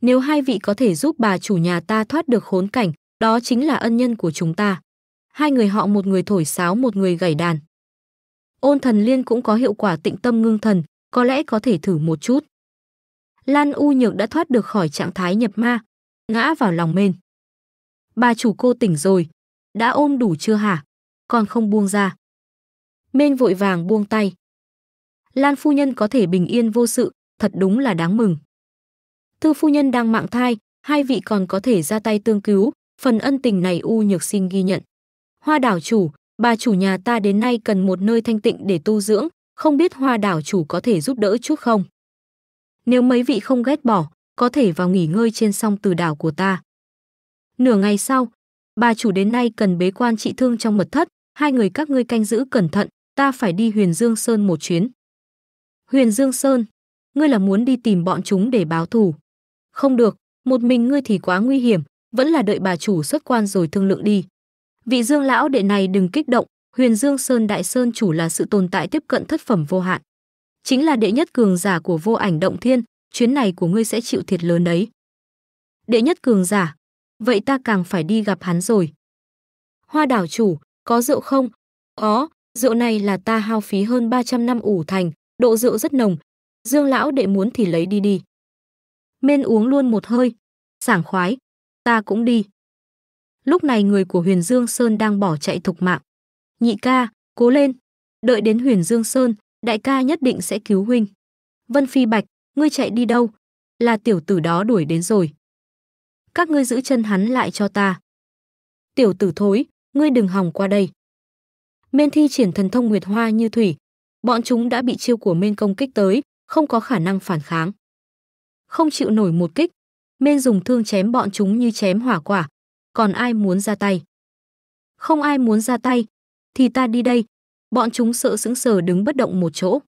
Nếu hai vị có thể giúp bà chủ nhà ta thoát được khốn cảnh, đó chính là ân nhân của chúng ta. Hai người họ một người thổi sáo một người gảy đàn. Ôn thần liên cũng có hiệu quả tịnh tâm ngưng thần, có lẽ có thể thử một chút. Lan U Nhược đã thoát được khỏi trạng thái nhập ma, ngã vào lòng mên. Bà chủ cô tỉnh rồi, đã ôm đủ chưa hả? Còn không buông ra. Mên vội vàng buông tay. Lan phu nhân có thể bình yên vô sự, thật đúng là đáng mừng. Thư phu nhân đang mạng thai, hai vị còn có thể ra tay tương cứu, phần ân tình này U Nhược xin ghi nhận. Hoa đảo chủ, bà chủ nhà ta đến nay cần một nơi thanh tịnh để tu dưỡng, không biết hoa đảo chủ có thể giúp đỡ chút không? Nếu mấy vị không ghét bỏ, có thể vào nghỉ ngơi trên sông từ đảo của ta. Nửa ngày sau, bà chủ đến nay cần bế quan trị thương trong mật thất, hai người các ngươi canh giữ cẩn thận, ta phải đi Huyền Dương Sơn một chuyến. Huyền Dương Sơn, ngươi là muốn đi tìm bọn chúng để báo thù. Không được, một mình ngươi thì quá nguy hiểm, vẫn là đợi bà chủ xuất quan rồi thương lượng đi. Vị Dương lão đệ này đừng kích động, Huyền Dương Sơn Đại Sơn chủ là sự tồn tại tiếp cận thất phẩm vô hạn. Chính là đệ nhất cường giả của vô ảnh động thiên, chuyến này của ngươi sẽ chịu thiệt lớn đấy. Đệ nhất cường giả, vậy ta càng phải đi gặp hắn rồi. Hoa đảo chủ, có rượu không? Có, rượu này là ta hao phí hơn 300 năm ủ thành, độ rượu rất nồng. Dương lão đệ muốn thì lấy đi đi. men uống luôn một hơi, sảng khoái ta cũng đi. Lúc này người của Huyền Dương Sơn đang bỏ chạy thục mạng. Nhị ca, cố lên, đợi đến Huyền Dương Sơn, đại ca nhất định sẽ cứu huynh. Vân Phi Bạch, ngươi chạy đi đâu? Là tiểu tử đó đuổi đến rồi. Các ngươi giữ chân hắn lại cho ta. Tiểu tử thối, ngươi đừng hòng qua đây. Mên thi triển thần thông Nguyệt Hoa như thủy, bọn chúng đã bị chiêu của Mên công kích tới, không có khả năng phản kháng. Không chịu nổi một kích, Mên dùng thương chém bọn chúng như chém hỏa quả. Còn ai muốn ra tay? Không ai muốn ra tay. Thì ta đi đây. Bọn chúng sợ sững sờ đứng bất động một chỗ.